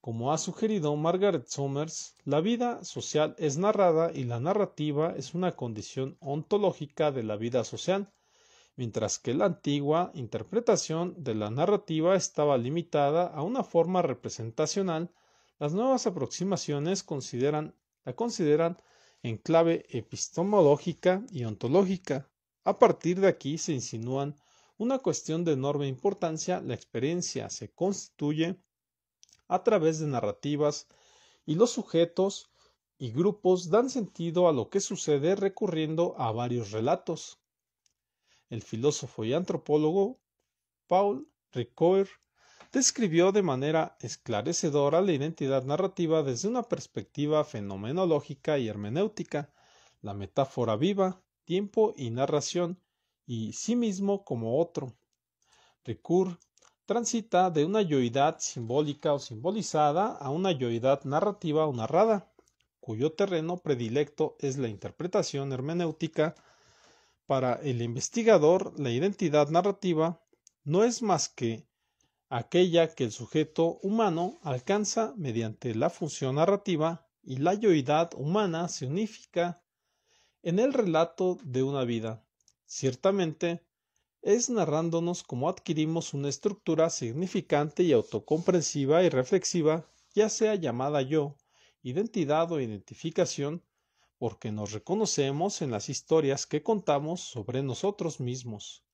Como ha sugerido Margaret Summers, la vida social es narrada y la narrativa es una condición ontológica de la vida social, mientras que la antigua interpretación de la narrativa estaba limitada a una forma representacional, las nuevas aproximaciones consideran, la consideran en clave epistemológica y ontológica. A partir de aquí se insinúan una cuestión de enorme importancia, la experiencia se constituye a través de narrativas y los sujetos y grupos dan sentido a lo que sucede recurriendo a varios relatos. El filósofo y antropólogo Paul Ricoeur describió de manera esclarecedora la identidad narrativa desde una perspectiva fenomenológica y hermenéutica, la metáfora viva, tiempo y narración, y sí mismo como otro. Ricur transita de una yoidad simbólica o simbolizada a una yoidad narrativa o narrada, cuyo terreno predilecto es la interpretación hermenéutica. Para el investigador, la identidad narrativa no es más que aquella que el sujeto humano alcanza mediante la función narrativa y la yoidad humana se unifica en el relato de una vida. Ciertamente, es narrándonos cómo adquirimos una estructura significante y autocomprensiva y reflexiva, ya sea llamada yo, identidad o identificación, porque nos reconocemos en las historias que contamos sobre nosotros mismos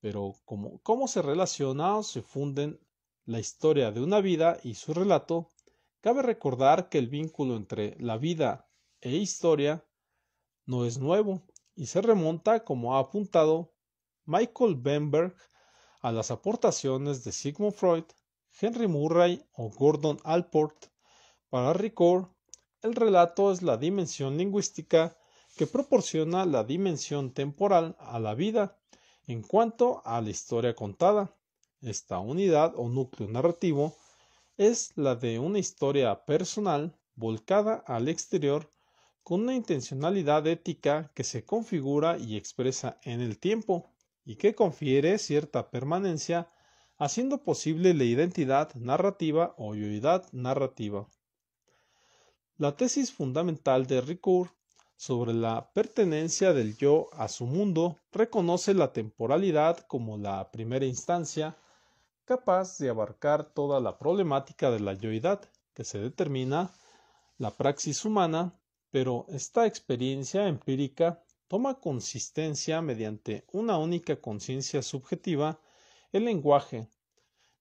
pero como, cómo se relaciona o se funden la historia de una vida y su relato, cabe recordar que el vínculo entre la vida e historia no es nuevo y se remonta, como ha apuntado Michael Benberg, a las aportaciones de Sigmund Freud, Henry Murray o Gordon Alport. Para Ricord, el relato es la dimensión lingüística que proporciona la dimensión temporal a la vida en cuanto a la historia contada, esta unidad o núcleo narrativo es la de una historia personal volcada al exterior con una intencionalidad ética que se configura y expresa en el tiempo y que confiere cierta permanencia haciendo posible la identidad narrativa o yoidad narrativa. La tesis fundamental de Ricoeur sobre la pertenencia del yo a su mundo, reconoce la temporalidad como la primera instancia capaz de abarcar toda la problemática de la yoidad, que se determina la praxis humana, pero esta experiencia empírica toma consistencia mediante una única conciencia subjetiva, el lenguaje.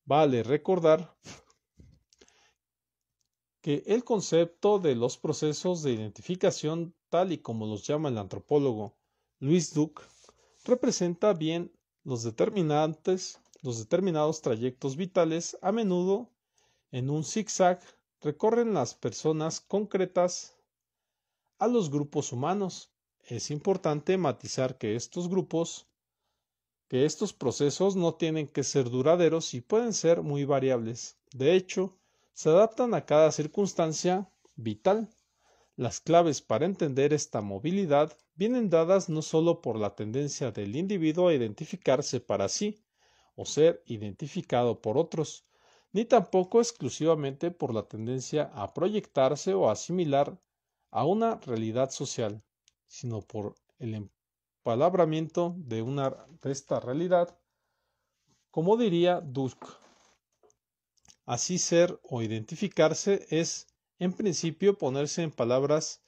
Vale recordar que el concepto de los procesos de identificación tal y como los llama el antropólogo Luis Duc, representa bien los determinantes, los determinados trayectos vitales, a menudo en un zigzag recorren las personas concretas a los grupos humanos. Es importante matizar que estos grupos, que estos procesos no tienen que ser duraderos y pueden ser muy variables. De hecho, se adaptan a cada circunstancia vital. Las claves para entender esta movilidad vienen dadas no sólo por la tendencia del individuo a identificarse para sí o ser identificado por otros, ni tampoco exclusivamente por la tendencia a proyectarse o asimilar a una realidad social, sino por el empalabramiento de, una, de esta realidad, como diría Dusk. Así ser o identificarse es en principio, ponerse en palabras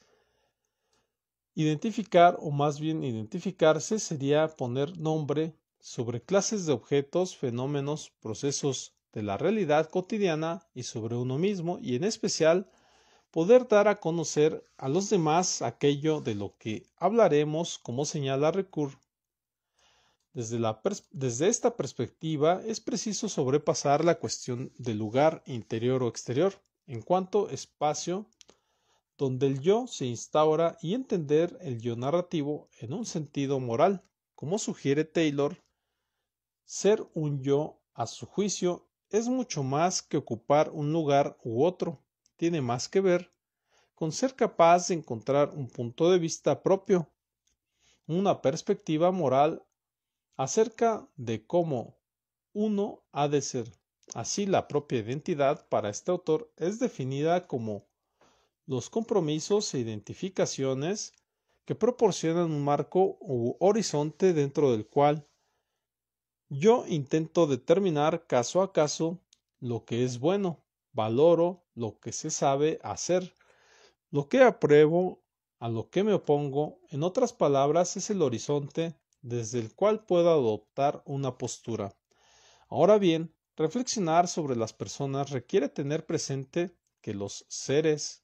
Identificar o más bien identificarse sería poner nombre sobre clases de objetos, fenómenos, procesos de la realidad cotidiana y sobre uno mismo y en especial poder dar a conocer a los demás aquello de lo que hablaremos como señala Recur. Desde, desde esta perspectiva es preciso sobrepasar la cuestión del lugar interior o exterior en cuanto espacio donde el yo se instaura y entender el yo narrativo en un sentido moral, como sugiere Taylor, ser un yo a su juicio es mucho más que ocupar un lugar u otro, tiene más que ver con ser capaz de encontrar un punto de vista propio, una perspectiva moral acerca de cómo uno ha de ser. Así, la propia identidad para este autor es definida como los compromisos e identificaciones que proporcionan un marco u horizonte dentro del cual yo intento determinar caso a caso lo que es bueno, valoro lo que se sabe hacer, lo que apruebo, a lo que me opongo, en otras palabras, es el horizonte desde el cual puedo adoptar una postura. Ahora bien, Reflexionar sobre las personas requiere tener presente que los seres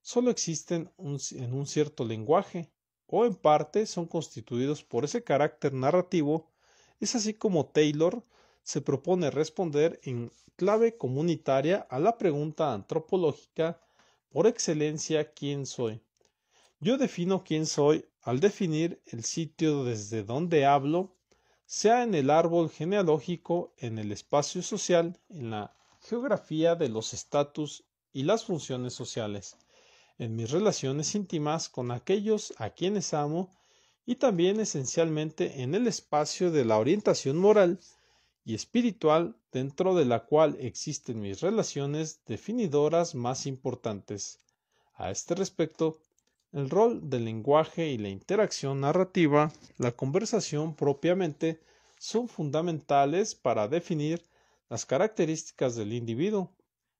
solo existen en un cierto lenguaje o en parte son constituidos por ese carácter narrativo. Es así como Taylor se propone responder en clave comunitaria a la pregunta antropológica por excelencia ¿quién soy? Yo defino quién soy al definir el sitio desde donde hablo sea en el árbol genealógico, en el espacio social, en la geografía de los estatus y las funciones sociales, en mis relaciones íntimas con aquellos a quienes amo y también esencialmente en el espacio de la orientación moral y espiritual dentro de la cual existen mis relaciones definidoras más importantes. A este respecto, el rol del lenguaje y la interacción narrativa, la conversación propiamente, son fundamentales para definir las características del individuo,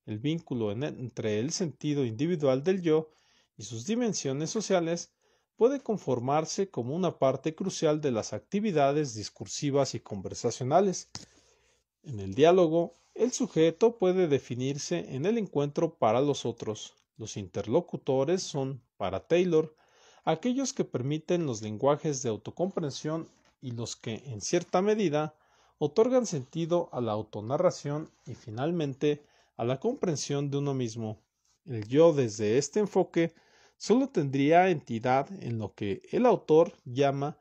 el vínculo e-, entre el sentido individual del yo y sus dimensiones sociales puede conformarse como una parte crucial de las actividades discursivas y conversacionales. En el diálogo, el sujeto puede definirse en el encuentro para los otros. Los interlocutores son para Taylor, aquellos que permiten los lenguajes de autocomprensión y los que, en cierta medida, otorgan sentido a la autonarración y finalmente a la comprensión de uno mismo. El yo desde este enfoque solo tendría entidad en lo que el autor llama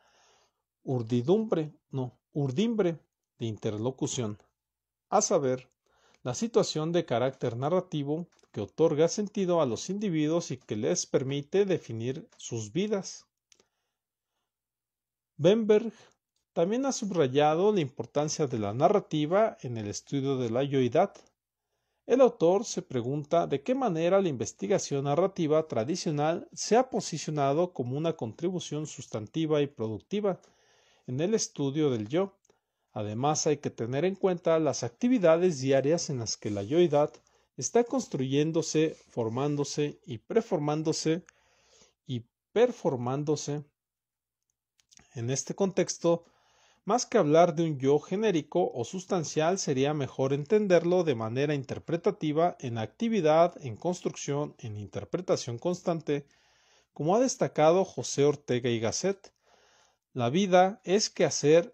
urdidumbre, no, urdimbre de interlocución, a saber, la situación de carácter narrativo que otorga sentido a los individuos y que les permite definir sus vidas. Bemberg también ha subrayado la importancia de la narrativa en el estudio de la yoidad. El autor se pregunta de qué manera la investigación narrativa tradicional se ha posicionado como una contribución sustantiva y productiva en el estudio del yo. Además hay que tener en cuenta las actividades diarias en las que la yoidad está construyéndose, formándose y preformándose y performándose. En este contexto, más que hablar de un yo genérico o sustancial, sería mejor entenderlo de manera interpretativa en actividad, en construcción, en interpretación constante, como ha destacado José Ortega y Gasset. La vida es que hacer,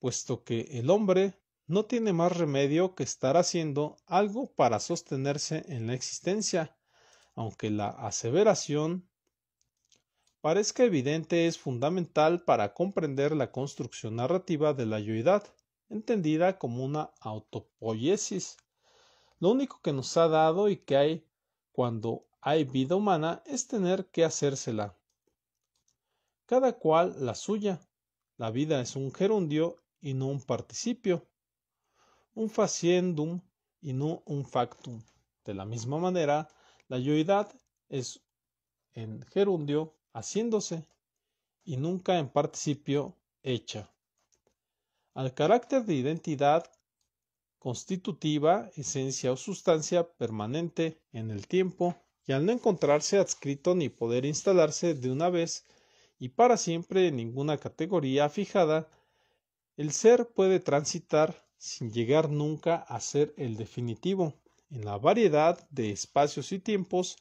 puesto que el hombre no tiene más remedio que estar haciendo algo para sostenerse en la existencia, aunque la aseveración parezca evidente es fundamental para comprender la construcción narrativa de la yoidad, entendida como una autopoiesis. Lo único que nos ha dado y que hay cuando hay vida humana es tener que hacérsela. Cada cual la suya. La vida es un gerundio y no un participio un faciendum y no un factum. De la misma manera, la yoidad es en gerundio haciéndose y nunca en participio hecha. Al carácter de identidad constitutiva, esencia o sustancia permanente en el tiempo y al no encontrarse adscrito ni poder instalarse de una vez y para siempre en ninguna categoría fijada, el ser puede transitar sin llegar nunca a ser el definitivo. En la variedad de espacios y tiempos,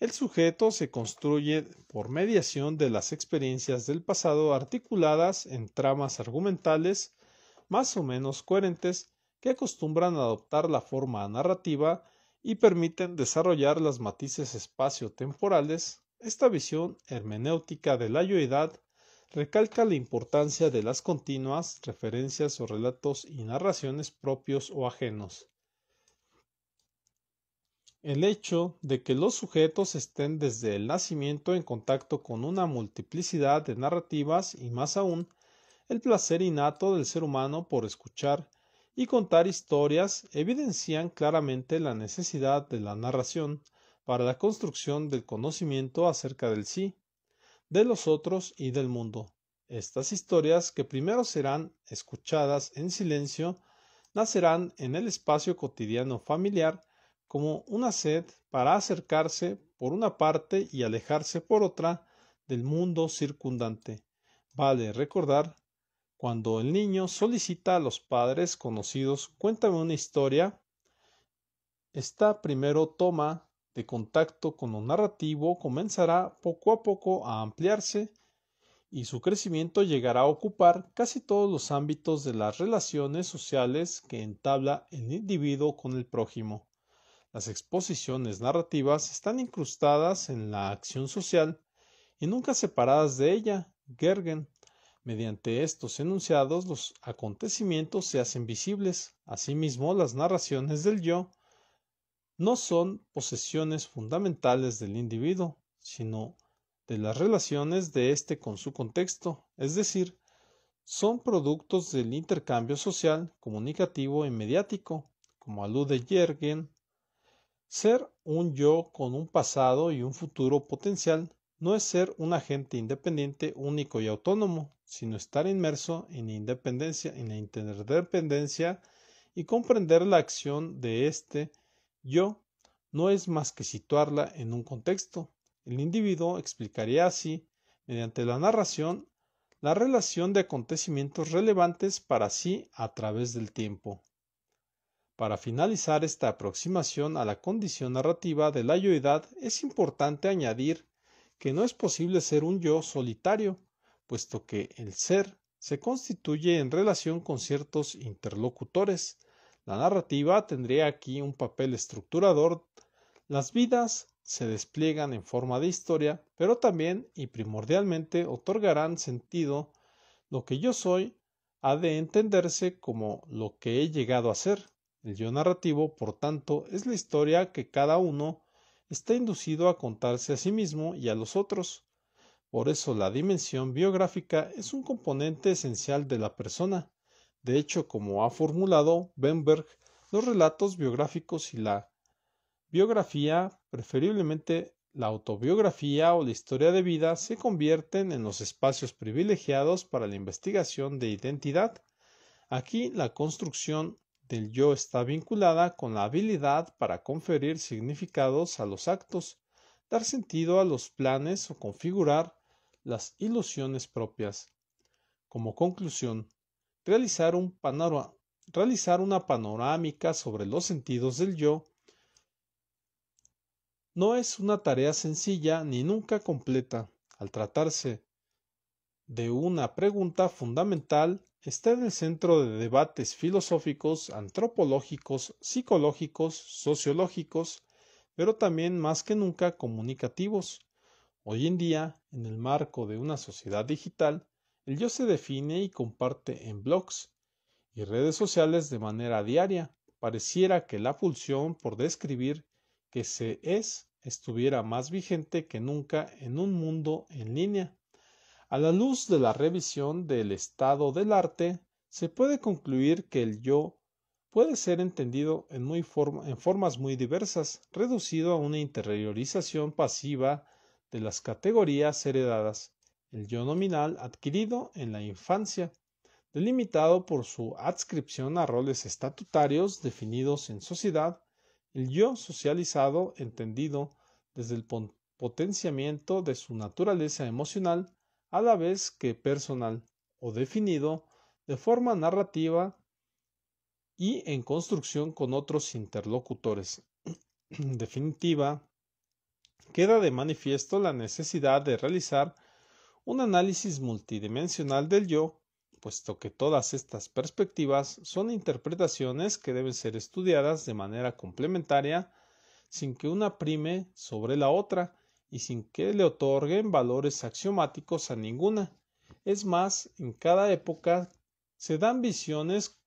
el sujeto se construye por mediación de las experiencias del pasado articuladas en tramas argumentales más o menos coherentes que acostumbran a adoptar la forma narrativa y permiten desarrollar las matices espacio-temporales. Esta visión hermenéutica de la yoidad recalca la importancia de las continuas referencias o relatos y narraciones propios o ajenos. El hecho de que los sujetos estén desde el nacimiento en contacto con una multiplicidad de narrativas y más aún, el placer innato del ser humano por escuchar y contar historias evidencian claramente la necesidad de la narración para la construcción del conocimiento acerca del sí, de los otros y del mundo. Estas historias, que primero serán escuchadas en silencio, nacerán en el espacio cotidiano familiar como una sed para acercarse por una parte y alejarse por otra del mundo circundante. Vale recordar cuando el niño solicita a los padres conocidos cuéntame una historia, esta primero toma de contacto con lo narrativo comenzará poco a poco a ampliarse y su crecimiento llegará a ocupar casi todos los ámbitos de las relaciones sociales que entabla el individuo con el prójimo. Las exposiciones narrativas están incrustadas en la acción social y nunca separadas de ella. Gergen, mediante estos enunciados los acontecimientos se hacen visibles. Asimismo, las narraciones del yo no son posesiones fundamentales del individuo, sino de las relaciones de éste con su contexto, es decir, son productos del intercambio social, comunicativo y mediático, como alude Jergen. Ser un yo con un pasado y un futuro potencial no es ser un agente independiente, único y autónomo, sino estar inmerso en, independencia, en la interdependencia y comprender la acción de éste yo no es más que situarla en un contexto. El individuo explicaría así, mediante la narración, la relación de acontecimientos relevantes para sí a través del tiempo. Para finalizar esta aproximación a la condición narrativa de la yoidad es importante añadir que no es posible ser un yo solitario, puesto que el ser se constituye en relación con ciertos interlocutores, la narrativa tendría aquí un papel estructurador. Las vidas se despliegan en forma de historia, pero también y primordialmente otorgarán sentido lo que yo soy ha de entenderse como lo que he llegado a ser. El yo narrativo, por tanto, es la historia que cada uno está inducido a contarse a sí mismo y a los otros. Por eso la dimensión biográfica es un componente esencial de la persona. De hecho, como ha formulado Benberg, los relatos biográficos y la biografía, preferiblemente la autobiografía o la historia de vida, se convierten en los espacios privilegiados para la investigación de identidad. Aquí la construcción del yo está vinculada con la habilidad para conferir significados a los actos, dar sentido a los planes o configurar las ilusiones propias. Como conclusión, realizar, una panorámica sobre los sentidos del yo no es una tarea sencilla ni nunca completa. Al tratarse de una pregunta fundamental, está en el centro de debates filosóficos, antropológicos, psicológicos, sociológicos, pero también más que nunca comunicativos. Hoy en día, en el marco de una sociedad digital, el yo se define y comparte en blogs y redes sociales de manera diaria. Pareciera que la pulsión por describir que se es estuviera más vigente que nunca en un mundo en línea. A la luz de la revisión del estado del arte, se puede concluir que el yo puede ser entendido en, en formas muy diversas, reducido a una interiorización pasiva de las categorías heredadas el yo nominal adquirido en la infancia, delimitado por su adscripción a roles estatutarios definidos en sociedad, el yo socializado entendido desde el potenciamiento de su naturaleza emocional a la vez que personal o definido de forma narrativa y en construcción con otros interlocutores. en definitiva, queda de manifiesto la necesidad de realizar un análisis multidimensional del yo, puesto que todas estas perspectivas son interpretaciones que deben ser estudiadas de manera complementaria, sin que una prime sobre la otra y sin que le otorguen valores axiomáticos a ninguna. Es más, en cada época se dan visiones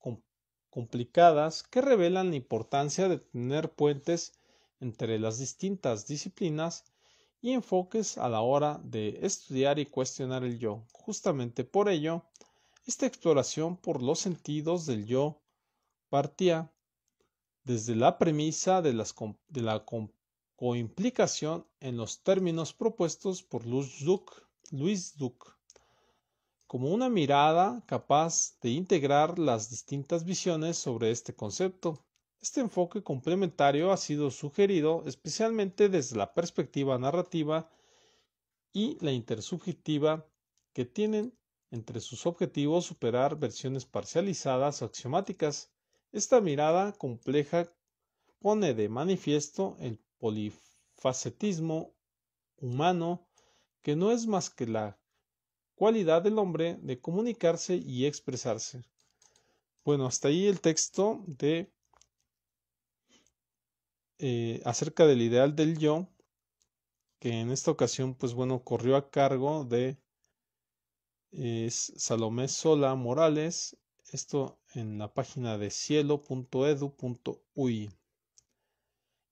complicadas que revelan la importancia de tener puentes entre las distintas disciplinas y enfoques a la hora de estudiar y cuestionar el yo. Justamente por ello, esta exploración por los sentidos del yo partía desde la premisa de, de la coimplicación en los términos propuestos por Luis Luis Duc, como una mirada capaz de integrar las distintas visiones sobre este concepto. Este enfoque complementario ha sido sugerido especialmente desde la perspectiva narrativa y la intersubjetiva que tienen entre sus objetivos superar versiones parcializadas o axiomáticas. Esta mirada compleja pone de manifiesto el polifacetismo humano que no es más que la cualidad del hombre de comunicarse y expresarse. Bueno, hasta ahí el texto de eh, acerca del ideal del yo, que en esta ocasión, pues bueno, corrió a cargo de Salomé Sola Morales, esto en la página de cielo.edu.uy.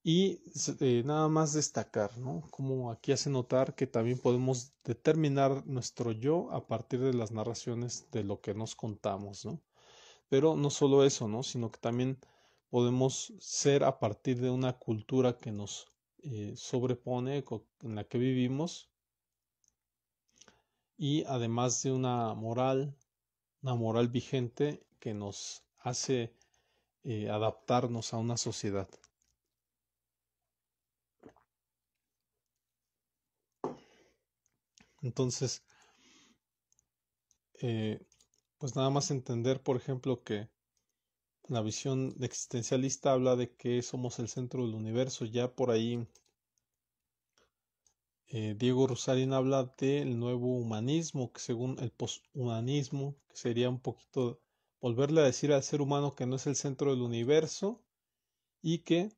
Y eh, nada más destacar, ¿no? Como aquí hace notar que también podemos determinar nuestro yo a partir de las narraciones de lo que nos contamos, ¿no? Pero no solo eso, ¿no? Sino que también podemos ser a partir de una cultura que nos eh, sobrepone, en la que vivimos, y además de una moral, una moral vigente que nos hace eh, adaptarnos a una sociedad. Entonces, eh, pues nada más entender, por ejemplo, que la visión existencialista habla de que somos el centro del universo. Ya por ahí eh, Diego Rosarín habla del nuevo humanismo, que según el poshumanismo, que sería un poquito volverle a decir al ser humano que no es el centro del universo y que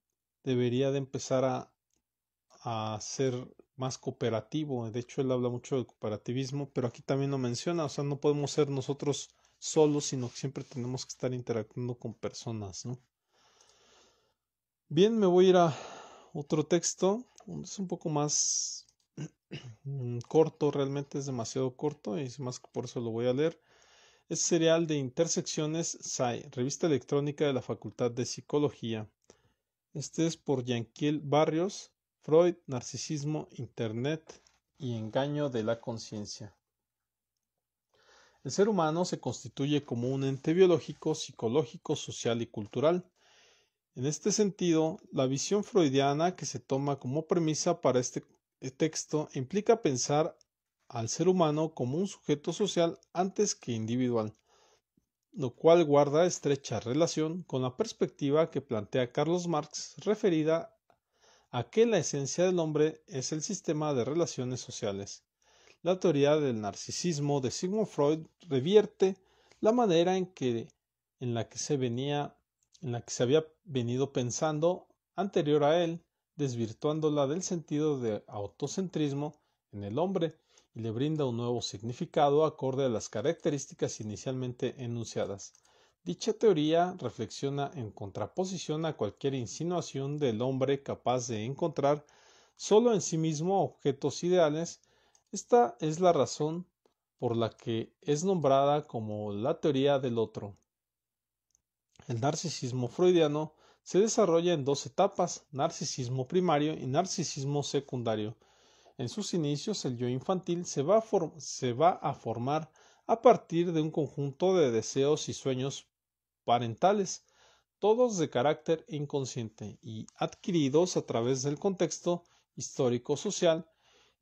debería de empezar a, a ser más cooperativo. De hecho, él habla mucho del cooperativismo, pero aquí también lo menciona, o sea, no podemos ser nosotros solo, sino que siempre tenemos que estar interactuando con personas, ¿no? Bien, me voy a ir a otro texto, es un poco más corto, realmente es demasiado corto y más que por eso lo voy a leer. Es serial de Intersecciones SAI, revista electrónica de la Facultad de Psicología. Este es por Yanquiel Barrios, Freud, Narcisismo, Internet y Engaño de la Conciencia. El ser humano se constituye como un ente biológico, psicológico, social y cultural. En este sentido, la visión freudiana que se toma como premisa para este texto implica pensar al ser humano como un sujeto social antes que individual, lo cual guarda estrecha relación con la perspectiva que plantea Carlos Marx referida a que la esencia del hombre es el sistema de relaciones sociales. La teoría del narcisismo de Sigmund Freud revierte la manera en que en la que se venía en la que se había venido pensando anterior a él, desvirtuándola del sentido de autocentrismo en el hombre y le brinda un nuevo significado acorde a las características inicialmente enunciadas. Dicha teoría reflexiona en contraposición a cualquier insinuación del hombre capaz de encontrar solo en sí mismo objetos ideales esta es la razón por la que es nombrada como la teoría del otro. El narcisismo freudiano se desarrolla en dos etapas, narcisismo primario y narcisismo secundario. En sus inicios el yo infantil se va, a formar a partir de un conjunto de deseos y sueños parentales, todos de carácter inconsciente y adquiridos a través del contexto histórico-social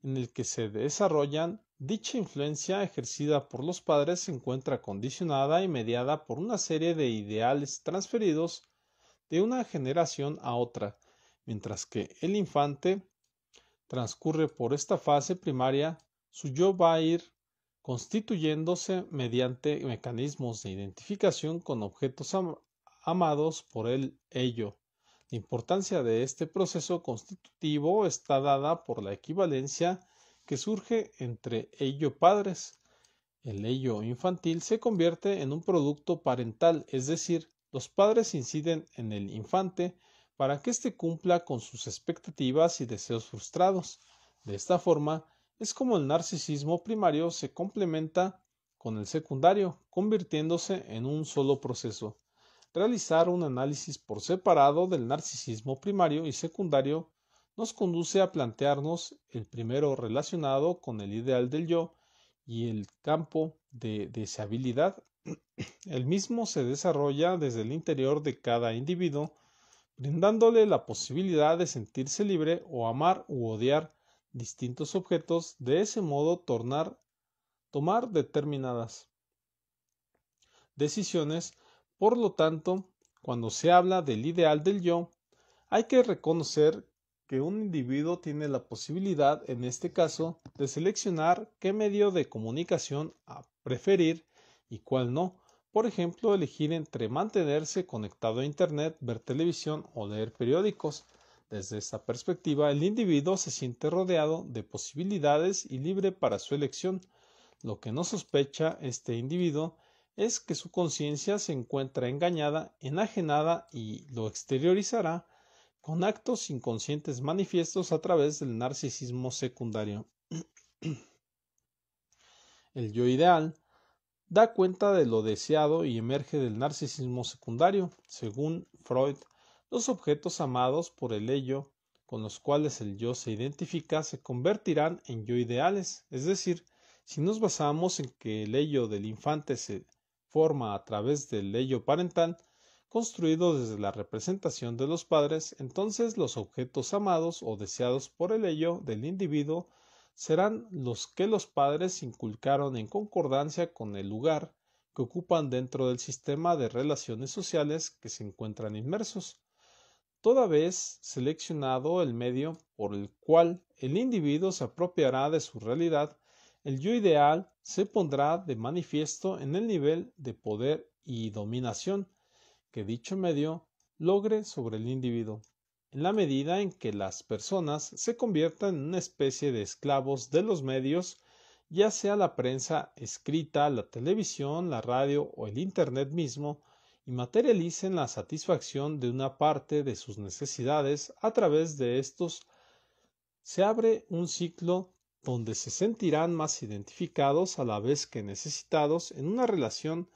en el que se desarrollan, dicha influencia ejercida por los padres se encuentra condicionada y mediada por una serie de ideales transferidos de una generación a otra, mientras que el infante transcurre por esta fase primaria, su yo va a ir constituyéndose mediante mecanismos de identificación con objetos amados por el ello la importancia de este proceso constitutivo está dada por la equivalencia que surge entre ello padres. El ello infantil se convierte en un producto parental, es decir, los padres inciden en el infante para que éste cumpla con sus expectativas y deseos frustrados. De esta forma, es como el narcisismo primario se complementa con el secundario, convirtiéndose en un solo proceso. Realizar un análisis por separado del narcisismo primario y secundario nos conduce a plantearnos el primero relacionado con el ideal del yo y el campo de deseabilidad. El mismo se desarrolla desde el interior de cada individuo, brindándole la posibilidad de sentirse libre o amar u odiar distintos objetos, de ese modo tornar, tomar determinadas decisiones por lo tanto, cuando se habla del ideal del yo, hay que reconocer que un individuo tiene la posibilidad, en este caso, de seleccionar qué medio de comunicación a preferir y cuál no. Por ejemplo, elegir entre mantenerse conectado a Internet, ver televisión o leer periódicos. Desde esta perspectiva, el individuo se siente rodeado de posibilidades y libre para su elección. Lo que no sospecha este individuo es que su conciencia se encuentra engañada, enajenada y lo exteriorizará con actos inconscientes manifiestos a través del narcisismo secundario. El yo ideal da cuenta de lo deseado y emerge del narcisismo secundario. Según Freud, los objetos amados por el ello con los cuales el yo se identifica se convertirán en yo ideales, es decir, si nos basamos en que el ello del infante se forma a través del ello parental, construido desde la representación de los padres, entonces los objetos amados o deseados por el ello del individuo serán los que los padres inculcaron en concordancia con el lugar que ocupan dentro del sistema de relaciones sociales que se encuentran inmersos, toda vez seleccionado el medio por el cual el individuo se apropiará de su realidad el yo ideal se pondrá de manifiesto en el nivel de poder y dominación que dicho medio logre sobre el individuo, en la medida en que las personas se conviertan en una especie de esclavos de los medios, ya sea la prensa escrita, la televisión, la radio o el Internet mismo, y materialicen la satisfacción de una parte de sus necesidades a través de estos, se abre un ciclo donde se sentirán más identificados a la vez que necesitados en una relación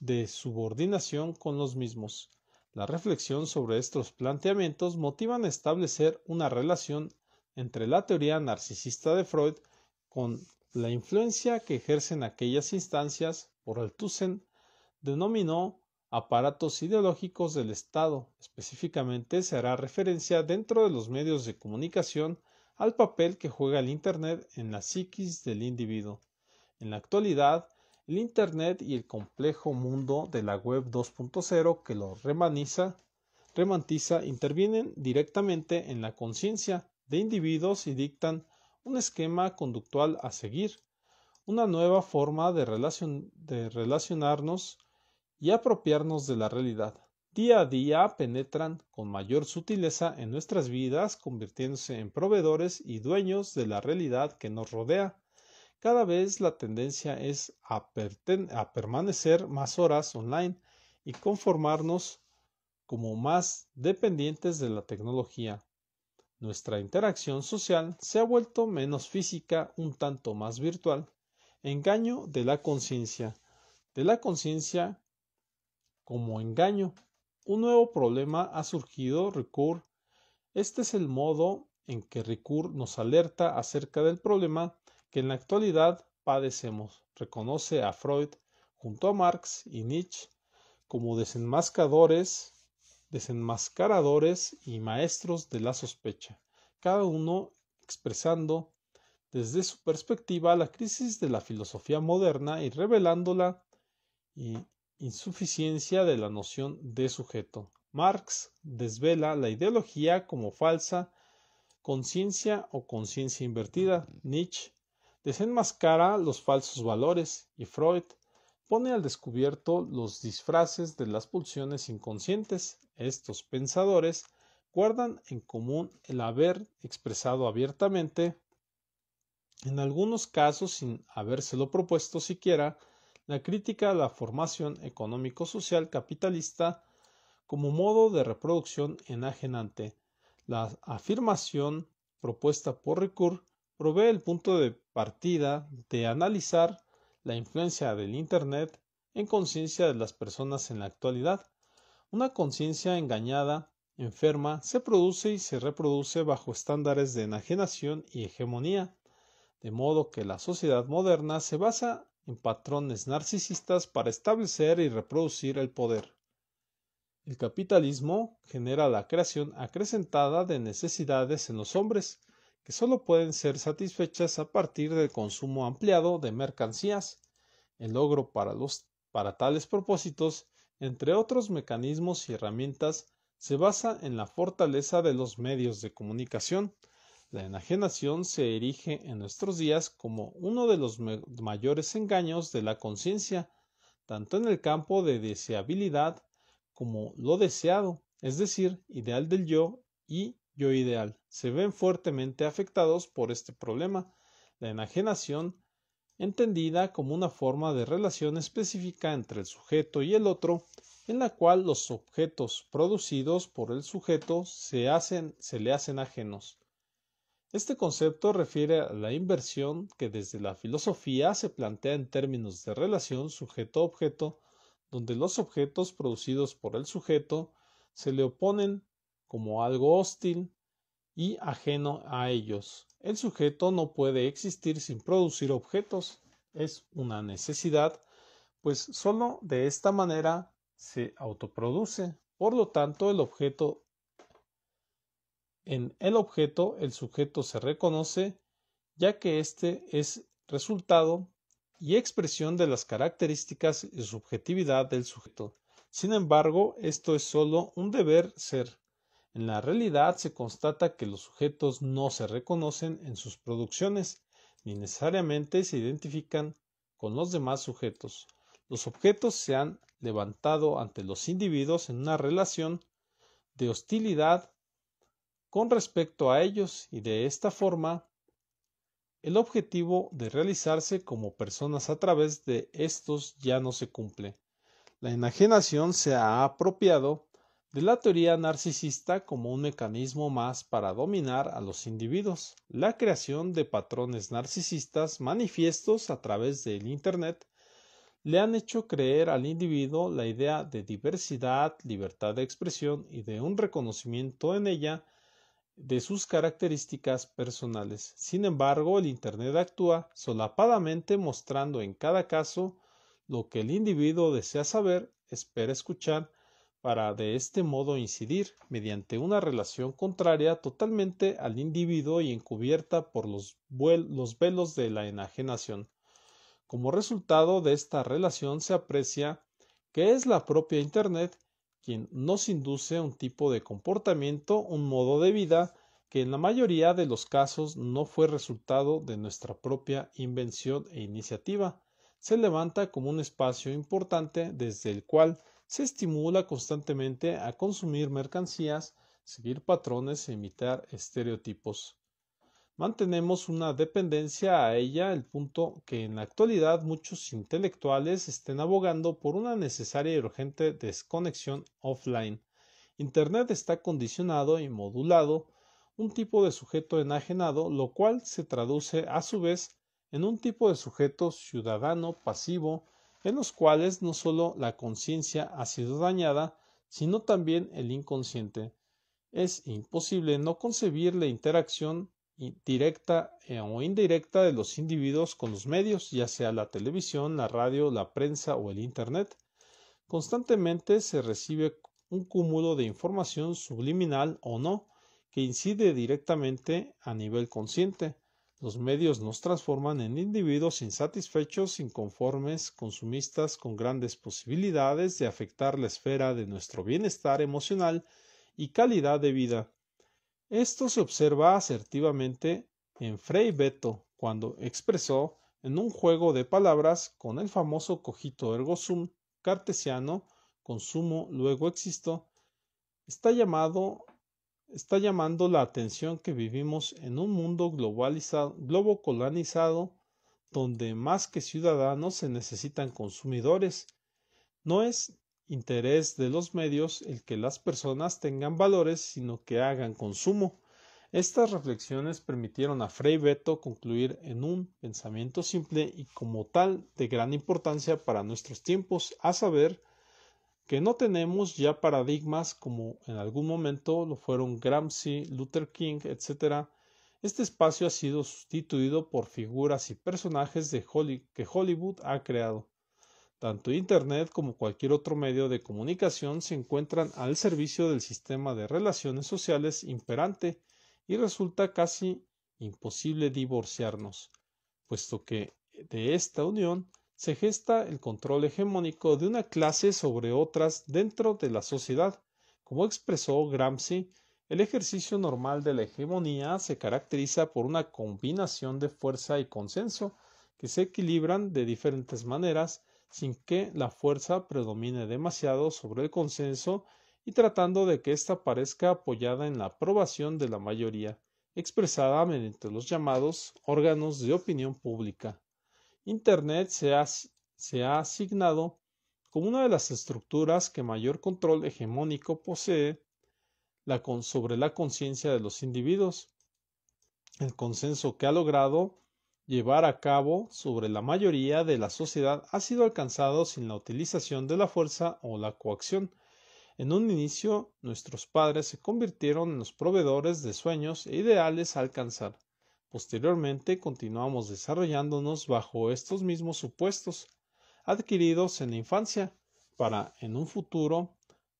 de subordinación con los mismos. La reflexión sobre estos planteamientos motivan a establecer una relación entre la teoría narcisista de Freud con la influencia que ejercen aquellas instancias, por Tussen, denominó aparatos ideológicos del Estado. Específicamente se hará referencia dentro de los medios de comunicación al papel que juega el Internet en la psiquis del individuo. En la actualidad, el Internet y el complejo mundo de la Web 2.0 que lo remaniza, remantiza intervienen directamente en la conciencia de individuos y dictan un esquema conductual a seguir, una nueva forma de relacionarnos y apropiarnos de la realidad día a día penetran con mayor sutileza en nuestras vidas, convirtiéndose en proveedores y dueños de la realidad que nos rodea. Cada vez la tendencia es a, permanecer más horas online y conformarnos como más dependientes de la tecnología. Nuestra interacción social se ha vuelto menos física, un tanto más virtual. Engaño de la conciencia. De la conciencia como engaño un nuevo problema ha surgido, recur, Este es el modo en que recur nos alerta acerca del problema que en la actualidad padecemos. Reconoce a Freud junto a Marx y Nietzsche como desenmascadores, desenmascaradores y maestros de la sospecha, cada uno expresando desde su perspectiva la crisis de la filosofía moderna y revelándola y insuficiencia de la noción de sujeto. Marx desvela la ideología como falsa conciencia o conciencia invertida. Nietzsche desenmascara los falsos valores y Freud pone al descubierto los disfraces de las pulsiones inconscientes. Estos pensadores guardan en común el haber expresado abiertamente, en algunos casos sin habérselo propuesto siquiera, la crítica a la formación económico-social capitalista como modo de reproducción enajenante. La afirmación propuesta por Ricœur provee el punto de partida de analizar la influencia del Internet en conciencia de las personas en la actualidad. Una conciencia engañada, enferma, se produce y se reproduce bajo estándares de enajenación y hegemonía, de modo que la sociedad moderna se basa en patrones narcisistas para establecer y reproducir el poder. El capitalismo genera la creación acrecentada de necesidades en los hombres, que solo pueden ser satisfechas a partir del consumo ampliado de mercancías, el logro para, los, para tales propósitos, entre otros mecanismos y herramientas, se basa en la fortaleza de los medios de comunicación, la enajenación se erige en nuestros días como uno de los mayores engaños de la conciencia, tanto en el campo de deseabilidad como lo deseado, es decir, ideal del yo y yo ideal, se ven fuertemente afectados por este problema. La enajenación, entendida como una forma de relación específica entre el sujeto y el otro, en la cual los objetos producidos por el sujeto se, hacen, se le hacen ajenos. Este concepto refiere a la inversión que desde la filosofía se plantea en términos de relación sujeto-objeto, donde los objetos producidos por el sujeto se le oponen como algo hostil y ajeno a ellos. El sujeto no puede existir sin producir objetos, es una necesidad, pues sólo de esta manera se autoproduce. Por lo tanto, el objeto en el objeto, el sujeto se reconoce, ya que este es resultado y expresión de las características y subjetividad del sujeto. Sin embargo, esto es sólo un deber ser. En la realidad se constata que los sujetos no se reconocen en sus producciones, ni necesariamente se identifican con los demás sujetos. Los objetos se han levantado ante los individuos en una relación de hostilidad con respecto a ellos y de esta forma el objetivo de realizarse como personas a través de estos ya no se cumple. La enajenación se ha apropiado de la teoría narcisista como un mecanismo más para dominar a los individuos. La creación de patrones narcisistas manifiestos a través del Internet le han hecho creer al individuo la idea de diversidad, libertad de expresión y de un reconocimiento en ella de sus características personales. Sin embargo, el Internet actúa solapadamente mostrando en cada caso lo que el individuo desea saber, espera escuchar, para de este modo incidir mediante una relación contraria totalmente al individuo y encubierta por los, velos de la enajenación. Como resultado de esta relación se aprecia que es la propia Internet quien nos induce un tipo de comportamiento, un modo de vida, que en la mayoría de los casos no fue resultado de nuestra propia invención e iniciativa, se levanta como un espacio importante desde el cual se estimula constantemente a consumir mercancías, seguir patrones e imitar estereotipos mantenemos una dependencia a ella el punto que en la actualidad muchos intelectuales estén abogando por una necesaria y urgente desconexión offline. Internet está condicionado y modulado, un tipo de sujeto enajenado, lo cual se traduce a su vez en un tipo de sujeto ciudadano pasivo, en los cuales no solo la conciencia ha sido dañada, sino también el inconsciente. Es imposible no concebir la interacción directa eh, o indirecta de los individuos con los medios, ya sea la televisión, la radio, la prensa o el Internet. Constantemente se recibe un cúmulo de información subliminal o no, que incide directamente a nivel consciente. Los medios nos transforman en individuos insatisfechos, inconformes, consumistas, con grandes posibilidades de afectar la esfera de nuestro bienestar emocional y calidad de vida. Esto se observa asertivamente en Frei Beto cuando expresó en un juego de palabras con el famoso cogito ergo sum cartesiano consumo luego existo está llamado está llamando la atención que vivimos en un mundo globalizado globo colonizado donde más que ciudadanos se necesitan consumidores no es interés de los medios el que las personas tengan valores, sino que hagan consumo. Estas reflexiones permitieron a Frei Beto concluir en un pensamiento simple y como tal de gran importancia para nuestros tiempos, a saber, que no tenemos ya paradigmas como en algún momento lo fueron Gramsci, Luther King, etc. Este espacio ha sido sustituido por figuras y personajes de Holly que Hollywood ha creado. Tanto Internet como cualquier otro medio de comunicación se encuentran al servicio del sistema de relaciones sociales imperante y resulta casi imposible divorciarnos, puesto que de esta unión se gesta el control hegemónico de una clase sobre otras dentro de la sociedad. Como expresó Gramsci, el ejercicio normal de la hegemonía se caracteriza por una combinación de fuerza y consenso que se equilibran de diferentes maneras sin que la fuerza predomine demasiado sobre el consenso y tratando de que ésta parezca apoyada en la aprobación de la mayoría, expresada mediante los llamados órganos de opinión pública. Internet se ha, se ha asignado como una de las estructuras que mayor control hegemónico posee sobre la conciencia de los individuos. El consenso que ha logrado llevar a cabo sobre la mayoría de la sociedad ha sido alcanzado sin la utilización de la fuerza o la coacción. En un inicio nuestros padres se convirtieron en los proveedores de sueños e ideales a alcanzar. Posteriormente continuamos desarrollándonos bajo estos mismos supuestos adquiridos en la infancia para en un futuro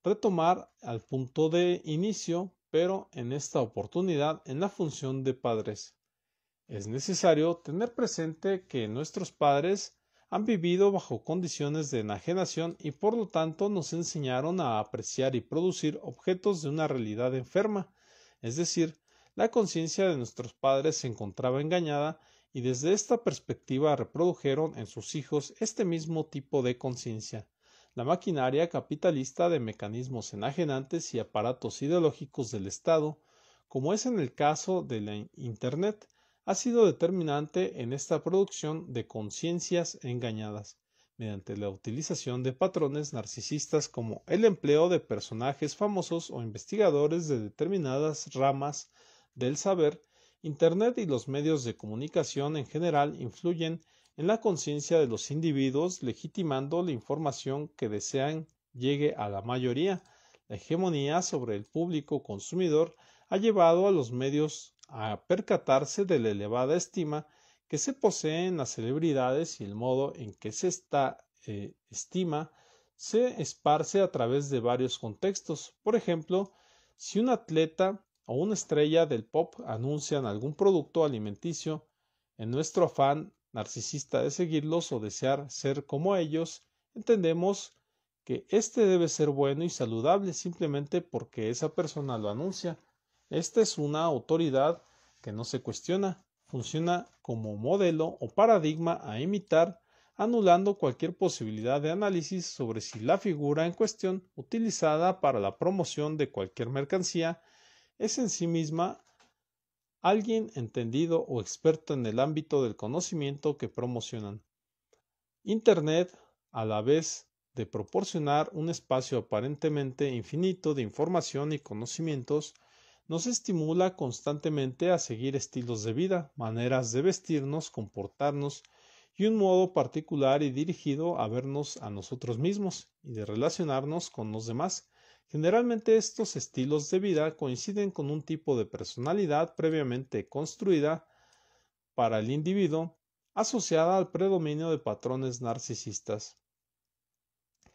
retomar al punto de inicio, pero en esta oportunidad en la función de padres. Es necesario tener presente que nuestros padres han vivido bajo condiciones de enajenación y por lo tanto nos enseñaron a apreciar y producir objetos de una realidad enferma, es decir, la conciencia de nuestros padres se encontraba engañada y desde esta perspectiva reprodujeron en sus hijos este mismo tipo de conciencia. La maquinaria capitalista de mecanismos enajenantes y aparatos ideológicos del Estado, como es en el caso de la Internet, ha sido determinante en esta producción de conciencias engañadas, mediante la utilización de patrones narcisistas como el empleo de personajes famosos o investigadores de determinadas ramas del saber, Internet y los medios de comunicación en general influyen en la conciencia de los individuos, legitimando la información que desean llegue a la mayoría. La hegemonía sobre el público consumidor ha llevado a los medios a percatarse de la elevada estima que se poseen las celebridades y el modo en que se esta eh, estima se esparce a través de varios contextos. Por ejemplo, si un atleta o una estrella del pop anuncian algún producto alimenticio, en nuestro afán narcisista de seguirlos o desear ser como ellos, entendemos que este debe ser bueno y saludable simplemente porque esa persona lo anuncia. Esta es una autoridad que no se cuestiona, funciona como modelo o paradigma a imitar, anulando cualquier posibilidad de análisis sobre si la figura en cuestión utilizada para la promoción de cualquier mercancía es en sí misma alguien entendido o experto en el ámbito del conocimiento que promocionan. Internet, a la vez de proporcionar un espacio aparentemente infinito de información y conocimientos, nos estimula constantemente a seguir estilos de vida, maneras de vestirnos, comportarnos y un modo particular y dirigido a vernos a nosotros mismos y de relacionarnos con los demás. Generalmente estos estilos de vida coinciden con un tipo de personalidad previamente construida para el individuo asociada al predominio de patrones narcisistas.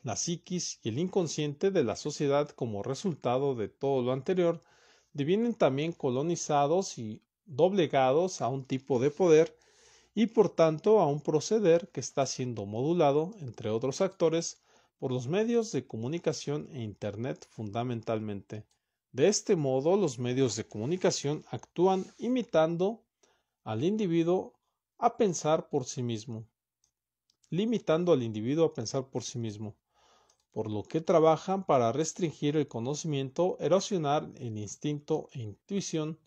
La psiquis y el inconsciente de la sociedad como resultado de todo lo anterior devienen también colonizados y doblegados a un tipo de poder y por tanto a un proceder que está siendo modulado, entre otros actores, por los medios de comunicación e Internet fundamentalmente. De este modo, los medios de comunicación actúan imitando al individuo a pensar por sí mismo, limitando al individuo a pensar por sí mismo por lo que trabajan para restringir el conocimiento, erosionar el instinto e intuición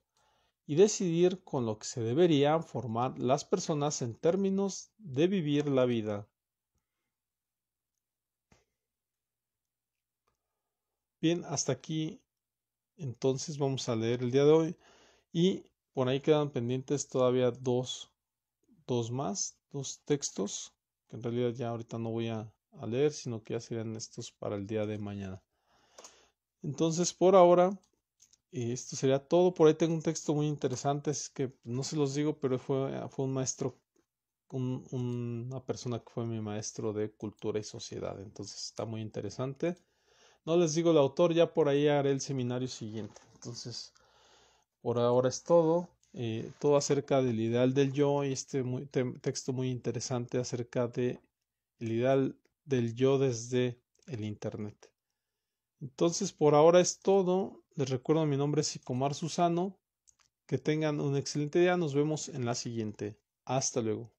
y decidir con lo que se deberían formar las personas en términos de vivir la vida. Bien, hasta aquí entonces vamos a leer el día de hoy y por ahí quedan pendientes todavía dos, dos más, dos textos que en realidad ya ahorita no voy a a leer, sino que ya serían estos para el día de mañana. Entonces, por ahora, eh, esto sería todo. Por ahí tengo un texto muy interesante, es que no se los digo, pero fue, ah, fue un maestro, un, una persona que fue mi maestro de cultura y sociedad. Entonces, está muy interesante. No les digo el autor, ya por ahí haré el seminario siguiente. Entonces, por ahora es todo. Eh, todo acerca del ideal del yo y este texto muy interesante acerca de el ideal del yo desde el Internet. Entonces, por ahora es todo. Les recuerdo mi nombre es Sicomar Susano. Que tengan un excelente día. Nos vemos en la siguiente. Hasta luego.